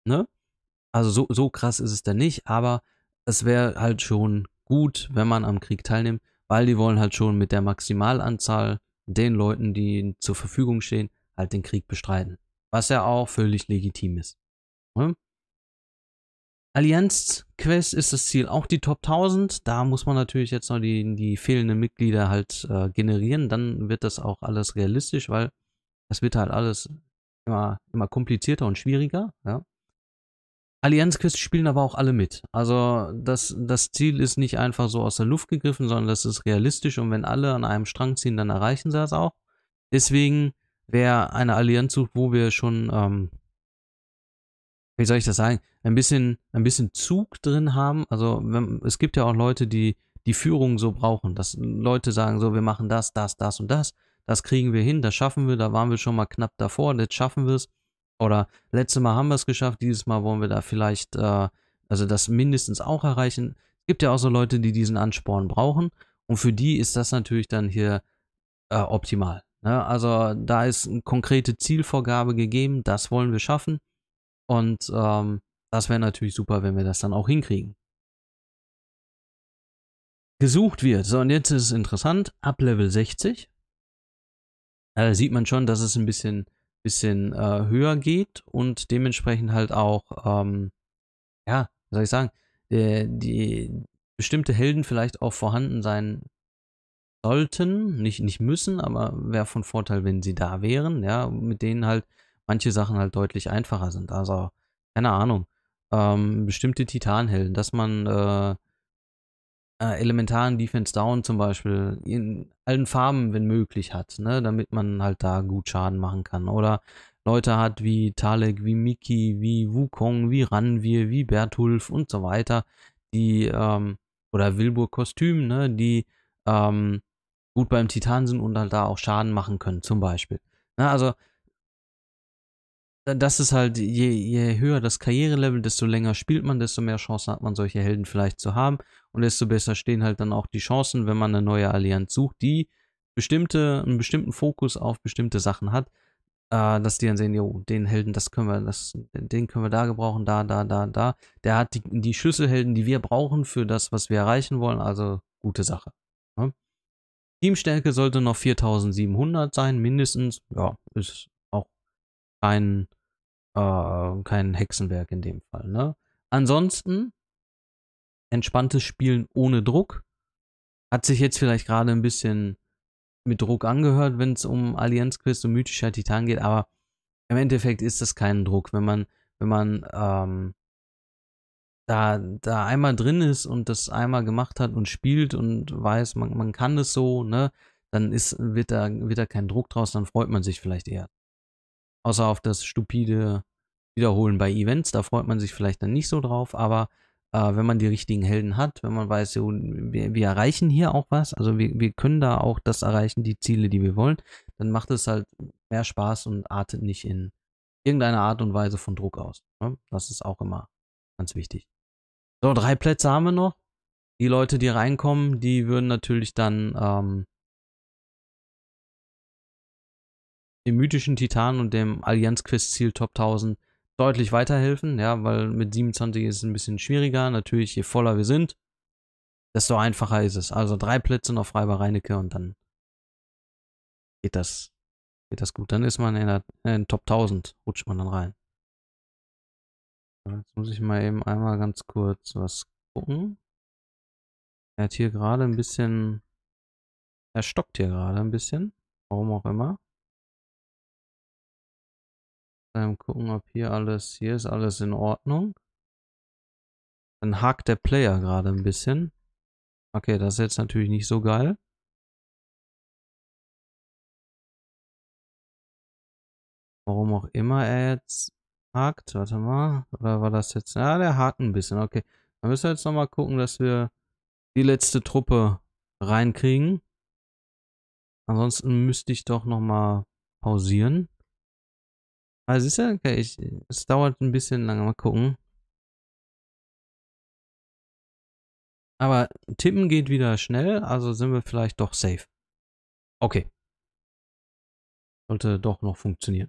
[SPEAKER 1] Ne? Also so, so krass ist es dann nicht, aber es wäre halt schon gut, wenn man am Krieg teilnimmt, weil die wollen halt schon mit der Maximalanzahl den Leuten, die zur Verfügung stehen, halt den Krieg bestreiten. Was ja auch völlig legitim ist. Ne? Allianz-Quest ist das Ziel auch die Top 1000. Da muss man natürlich jetzt noch die, die fehlenden Mitglieder halt äh, generieren. Dann wird das auch alles realistisch, weil das wird halt alles immer, immer komplizierter und schwieriger. Ja. Allianz-Quest spielen aber auch alle mit. Also das, das Ziel ist nicht einfach so aus der Luft gegriffen, sondern das ist realistisch und wenn alle an einem Strang ziehen, dann erreichen sie das auch. Deswegen, wer eine Allianz sucht, wo wir schon ähm, wie soll ich das sagen, ein bisschen, ein bisschen Zug drin haben. Also wenn, es gibt ja auch Leute, die die Führung so brauchen, dass Leute sagen, so, wir machen das, das, das und das, das kriegen wir hin, das schaffen wir, da waren wir schon mal knapp davor, jetzt schaffen wir es. Oder letztes Mal haben wir es geschafft, dieses Mal wollen wir da vielleicht, äh, also das mindestens auch erreichen. Es gibt ja auch so Leute, die diesen Ansporn brauchen und für die ist das natürlich dann hier äh, optimal. Ne? Also da ist eine konkrete Zielvorgabe gegeben, das wollen wir schaffen und ähm, das wäre natürlich super, wenn wir das dann auch hinkriegen. Gesucht wird. So, und jetzt ist es interessant. Ab Level 60 Da sieht man schon, dass es ein bisschen, bisschen äh, höher geht und dementsprechend halt auch, ähm, ja, was soll ich sagen, die, äh, die bestimmte Helden vielleicht auch vorhanden sein sollten, nicht, nicht müssen, aber wäre von Vorteil, wenn sie da wären, ja, mit denen halt manche Sachen halt deutlich einfacher sind. Also, keine Ahnung. Ähm, bestimmte Titanhelden, dass man äh, äh, elementaren Defense Down zum Beispiel in allen Farben, wenn möglich, hat, ne? damit man halt da gut Schaden machen kann. Oder Leute hat wie Talek, wie Miki, wie Wukong, wie Ranvir, wie Bertulf und so weiter, die, ähm, oder Wilbur Kostüm, ne? die ähm, gut beim Titan sind und halt da auch Schaden machen können, zum Beispiel. Na, ne, also das ist halt, je, je höher das Karrierelevel, desto länger spielt man, desto mehr Chancen hat man, solche Helden vielleicht zu haben. Und desto besser stehen halt dann auch die Chancen, wenn man eine neue Allianz sucht, die bestimmte, einen bestimmten Fokus auf bestimmte Sachen hat, äh, dass die dann sehen, jo, den Helden, das können wir, das, den können wir da gebrauchen, da, da, da, da. Der hat die, die Schlüsselhelden, die wir brauchen für das, was wir erreichen wollen, also gute Sache. Ne? Teamstärke sollte noch 4700 sein, mindestens. Ja, ist auch kein äh, kein Hexenwerk in dem Fall. Ne? Ansonsten entspanntes Spielen ohne Druck. Hat sich jetzt vielleicht gerade ein bisschen mit Druck angehört, wenn es um Allianzquiz und mythischer Titan geht, aber im Endeffekt ist das kein Druck. Wenn man, wenn man ähm, da, da einmal drin ist und das einmal gemacht hat und spielt und weiß, man, man kann es so, ne, dann ist, wird, da, wird da kein Druck draus, dann freut man sich vielleicht eher Außer auf das stupide Wiederholen bei Events. Da freut man sich vielleicht dann nicht so drauf, aber äh, wenn man die richtigen Helden hat, wenn man weiß, wir, wir erreichen hier auch was, also wir, wir können da auch das erreichen, die Ziele, die wir wollen, dann macht es halt mehr Spaß und artet nicht in irgendeiner Art und Weise von Druck aus. Ne? Das ist auch immer ganz wichtig. So, drei Plätze haben wir noch. Die Leute, die reinkommen, die würden natürlich dann ähm, dem mythischen Titan und dem allianz quest ziel Top 1000 deutlich weiterhelfen, ja, weil mit 27 ist es ein bisschen schwieriger. Natürlich, je voller wir sind, desto einfacher ist es. Also drei Plätze noch frei bei Reinecke und dann geht das, geht das gut. Dann ist man in, der, in den Top 1000, rutscht man dann rein. Jetzt muss ich mal eben einmal ganz kurz was gucken. Er hat hier gerade ein bisschen,
[SPEAKER 2] er stockt hier gerade ein bisschen, warum auch immer. Ähm, gucken, ob hier alles, hier ist alles in Ordnung. Dann hakt der Player gerade ein bisschen. Okay, das ist jetzt natürlich nicht so geil.
[SPEAKER 1] Warum auch immer er jetzt hakt. Warte mal. Oder war das jetzt? Ja, der hakt ein bisschen. Okay. Dann müssen wir jetzt nochmal gucken, dass wir die letzte Truppe reinkriegen. Ansonsten müsste ich doch nochmal pausieren. Ah, siehst du, okay, ich, es dauert ein bisschen lange, mal gucken.
[SPEAKER 2] Aber tippen geht wieder schnell, also sind wir vielleicht doch safe. Okay. Sollte doch noch
[SPEAKER 1] funktionieren.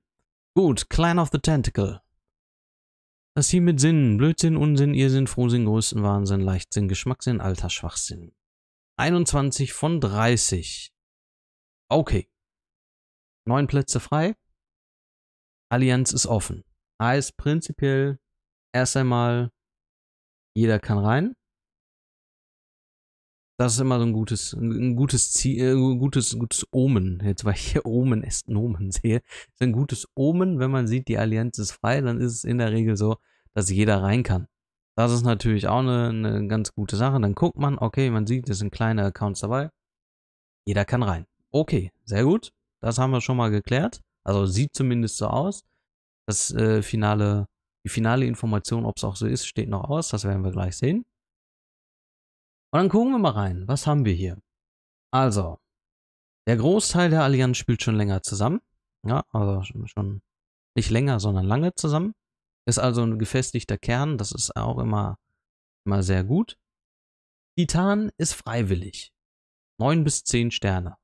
[SPEAKER 1] Gut, Clan of the Tentacle. Das hier mit Sinn, Blödsinn, Unsinn, Irrsinn, Frohsinn, größten Wahnsinn, Leichtsinn, Geschmackssinn, alter Schwachsinn. 21 von 30. Okay. Neun Plätze frei. Allianz ist offen. Heißt prinzipiell erst einmal, jeder kann rein. Das ist immer so ein gutes, ein gutes Ziel, äh, ein gutes, gutes Omen. Jetzt, weil ich hier Omen ist, Nomen sehe. Ist ein gutes Omen, wenn man sieht, die Allianz ist frei, dann ist es in der Regel so, dass jeder rein kann. Das ist natürlich auch eine, eine ganz gute Sache. Dann guckt man, okay, man sieht, es sind kleine Accounts dabei. Jeder kann rein. Okay, sehr gut. Das haben wir schon mal geklärt. Also sieht zumindest so aus. Das äh, finale, die finale Information, ob es auch so ist, steht noch aus. Das werden wir gleich sehen. Und dann gucken wir mal rein. Was haben wir hier? Also, der Großteil der Allianz spielt schon länger zusammen. Ja, also schon nicht länger, sondern lange zusammen. Ist also ein gefestigter Kern. Das ist auch immer, immer sehr gut. Titan ist freiwillig. 9 bis 10 Sterne.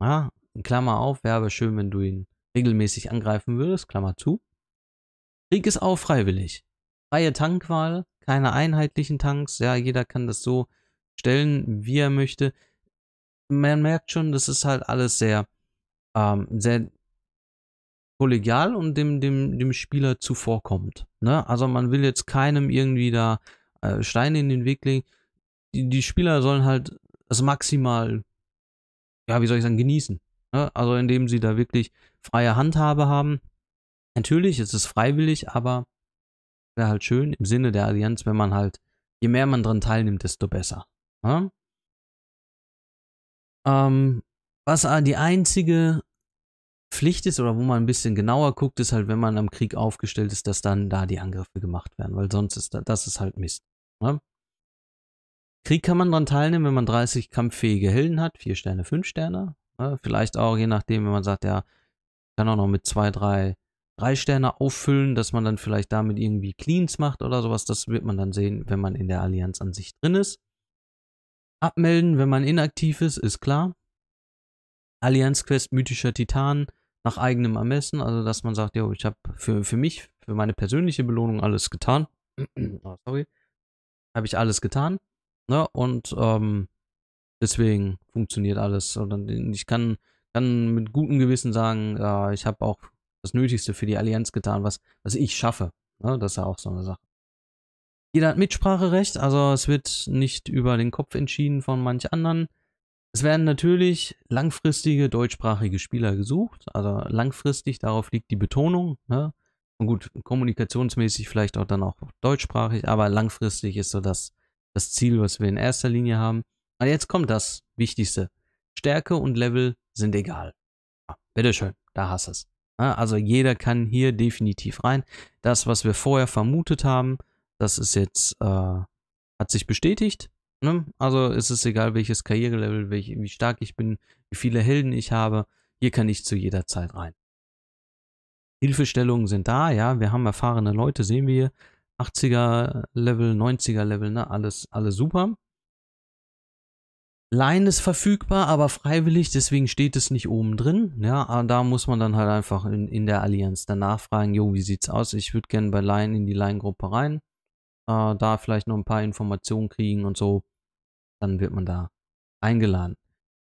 [SPEAKER 1] Ja, in Klammer auf, wäre aber schön, wenn du ihn regelmäßig angreifen würdest, Klammer zu. Krieg ist auch freiwillig. Freie Tankwahl, keine einheitlichen Tanks, ja, jeder kann das so stellen, wie er möchte. Man merkt schon, das ist halt alles sehr, ähm, sehr kollegial und dem, dem, dem Spieler zuvorkommt. Ne? Also man will jetzt keinem irgendwie da äh, Steine in den Weg legen. Die, die Spieler sollen halt das maximal, ja, wie soll ich sagen, genießen. Ne? Also indem sie da wirklich freie Handhabe haben. Natürlich ist es freiwillig, aber wäre halt schön im Sinne der Allianz, wenn man halt, je mehr man dran teilnimmt, desto besser. Ja? Ne? Ähm, was die einzige Pflicht ist oder wo man ein bisschen genauer guckt, ist halt, wenn man am Krieg aufgestellt ist, dass dann da die Angriffe gemacht werden, weil sonst ist da, das ist halt Mist. Ne? Krieg kann man dran teilnehmen, wenn man 30 kampffähige Helden hat, 4 Sterne, 5 Sterne. Ne? Vielleicht auch, je nachdem, wenn man sagt, ja, kann auch noch mit zwei, drei, drei Sterne auffüllen, dass man dann vielleicht damit irgendwie Cleans macht oder sowas. Das wird man dann sehen, wenn man in der Allianz an sich drin ist. Abmelden, wenn man inaktiv ist, ist klar. Allianz-Quest mythischer Titan nach eigenem Ermessen, also dass man sagt, ja, ich habe für, für mich, für meine persönliche Belohnung alles getan. oh, sorry. Habe ich alles getan. Ne? Und ähm, Deswegen funktioniert alles. Und ich kann, kann mit gutem Gewissen sagen, ja, ich habe auch das Nötigste für die Allianz getan, was, was ich schaffe. Ja, ne, das ist ja auch so eine Sache. Jeder hat Mitspracherecht, also es wird nicht über den Kopf entschieden von manch anderen. Es werden natürlich langfristige deutschsprachige Spieler gesucht, also langfristig, darauf liegt die Betonung. Ne? Und gut, kommunikationsmäßig vielleicht auch dann auch deutschsprachig, aber langfristig ist so das, das Ziel, was wir in erster Linie haben. Aber jetzt kommt das Wichtigste. Stärke und Level sind egal. Ja, ah, bitteschön, da hast du es. Ja, ah, also jeder kann hier definitiv rein. Das, was wir vorher vermutet haben, das ist jetzt, äh, hat sich bestätigt. Ne? Also ist es egal, welches Karrierelevel, welch, wie stark ich bin, wie viele Helden ich habe. Hier kann ich zu jeder Zeit rein. Hilfestellungen sind da, ja. Wir haben erfahrene Leute, sehen wir hier. 80er Level, 90er Level, ne? Alles, alles super. Line ist verfügbar, aber freiwillig, deswegen steht es nicht oben drin. Ja, aber ah, da muss man dann halt einfach in, in der Allianz danach fragen, jo, wie sieht's aus? Ich würde gerne bei Line in die Line-Gruppe rein. Äh, da vielleicht noch ein paar Informationen kriegen und so. Dann wird man da eingeladen.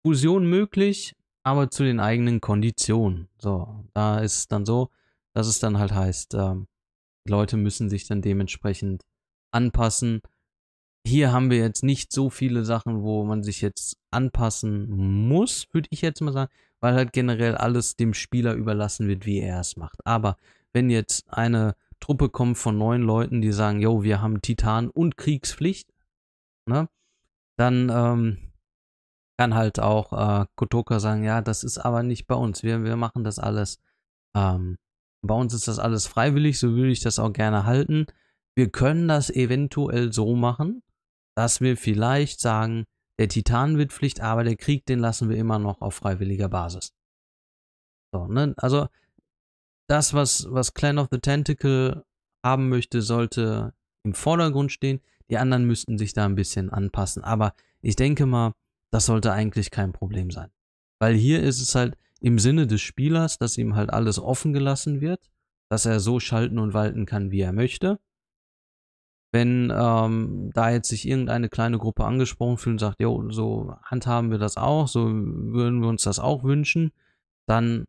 [SPEAKER 1] Fusion möglich, aber zu den eigenen Konditionen. So, da ist es dann so, dass es dann halt heißt, ähm, Leute müssen sich dann dementsprechend anpassen hier haben wir jetzt nicht so viele Sachen, wo man sich jetzt anpassen muss, würde ich jetzt mal sagen, weil halt generell alles dem Spieler überlassen wird, wie er es macht. Aber wenn jetzt eine Truppe kommt von neun Leuten, die sagen, yo, wir haben Titan und Kriegspflicht, ne, dann ähm, kann halt auch äh, Kotoka sagen, ja, das ist aber nicht bei uns, wir, wir machen das alles, ähm, bei uns ist das alles freiwillig, so würde ich das auch gerne halten. Wir können das eventuell so machen, dass wir vielleicht sagen, der Titan wird Pflicht, aber der Krieg, den lassen wir immer noch auf freiwilliger Basis. So, ne? Also das, was, was Clan of the Tentacle haben möchte, sollte im Vordergrund stehen. Die anderen müssten sich da ein bisschen anpassen. Aber ich denke mal, das sollte eigentlich kein Problem sein. Weil hier ist es halt im Sinne des Spielers, dass ihm halt alles offen gelassen wird, dass er so schalten und walten kann, wie er möchte wenn ähm, da jetzt sich irgendeine kleine Gruppe angesprochen fühlt und sagt, jo, so handhaben wir das auch, so würden wir uns das auch wünschen, dann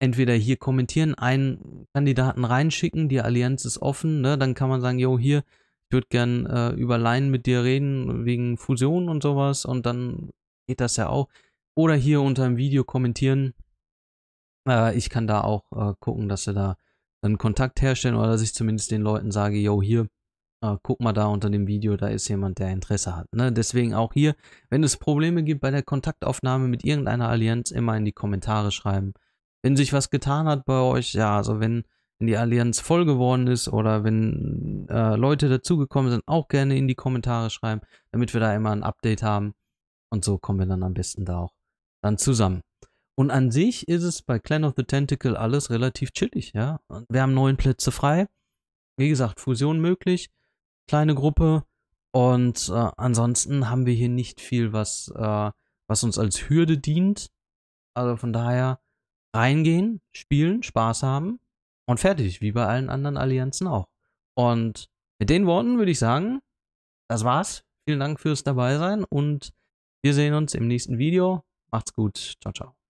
[SPEAKER 1] entweder hier kommentieren, einen Kandidaten reinschicken, die Allianz ist offen, ne? dann kann man sagen, jo, hier, ich würde gern äh, über Leinen mit dir reden wegen Fusion und sowas und dann geht das ja auch. Oder hier unter dem Video kommentieren, äh, ich kann da auch äh, gucken, dass du da einen Kontakt herstellen oder dass ich zumindest den Leuten sage, yo, hier, äh, guck mal da unter dem Video, da ist jemand, der Interesse hat. Ne? Deswegen auch hier, wenn es Probleme gibt bei der Kontaktaufnahme mit irgendeiner Allianz, immer in die Kommentare schreiben. Wenn sich was getan hat bei euch, ja, also wenn, wenn die Allianz voll geworden ist oder wenn äh, Leute dazugekommen sind, auch gerne in die Kommentare schreiben, damit wir da immer ein Update haben. Und so kommen wir dann am besten da auch dann zusammen. Und an sich ist es bei Clan of the Tentacle alles relativ chillig, ja. Wir haben neun Plätze frei. Wie gesagt, Fusion möglich, kleine Gruppe. Und äh, ansonsten haben wir hier nicht viel, was, äh, was uns als Hürde dient. Also von daher reingehen, spielen, Spaß haben und fertig, wie bei allen anderen Allianzen auch. Und mit den Worten würde ich sagen, das war's. Vielen Dank fürs Dabeisein und wir sehen uns im nächsten Video. Macht's gut. Ciao, ciao.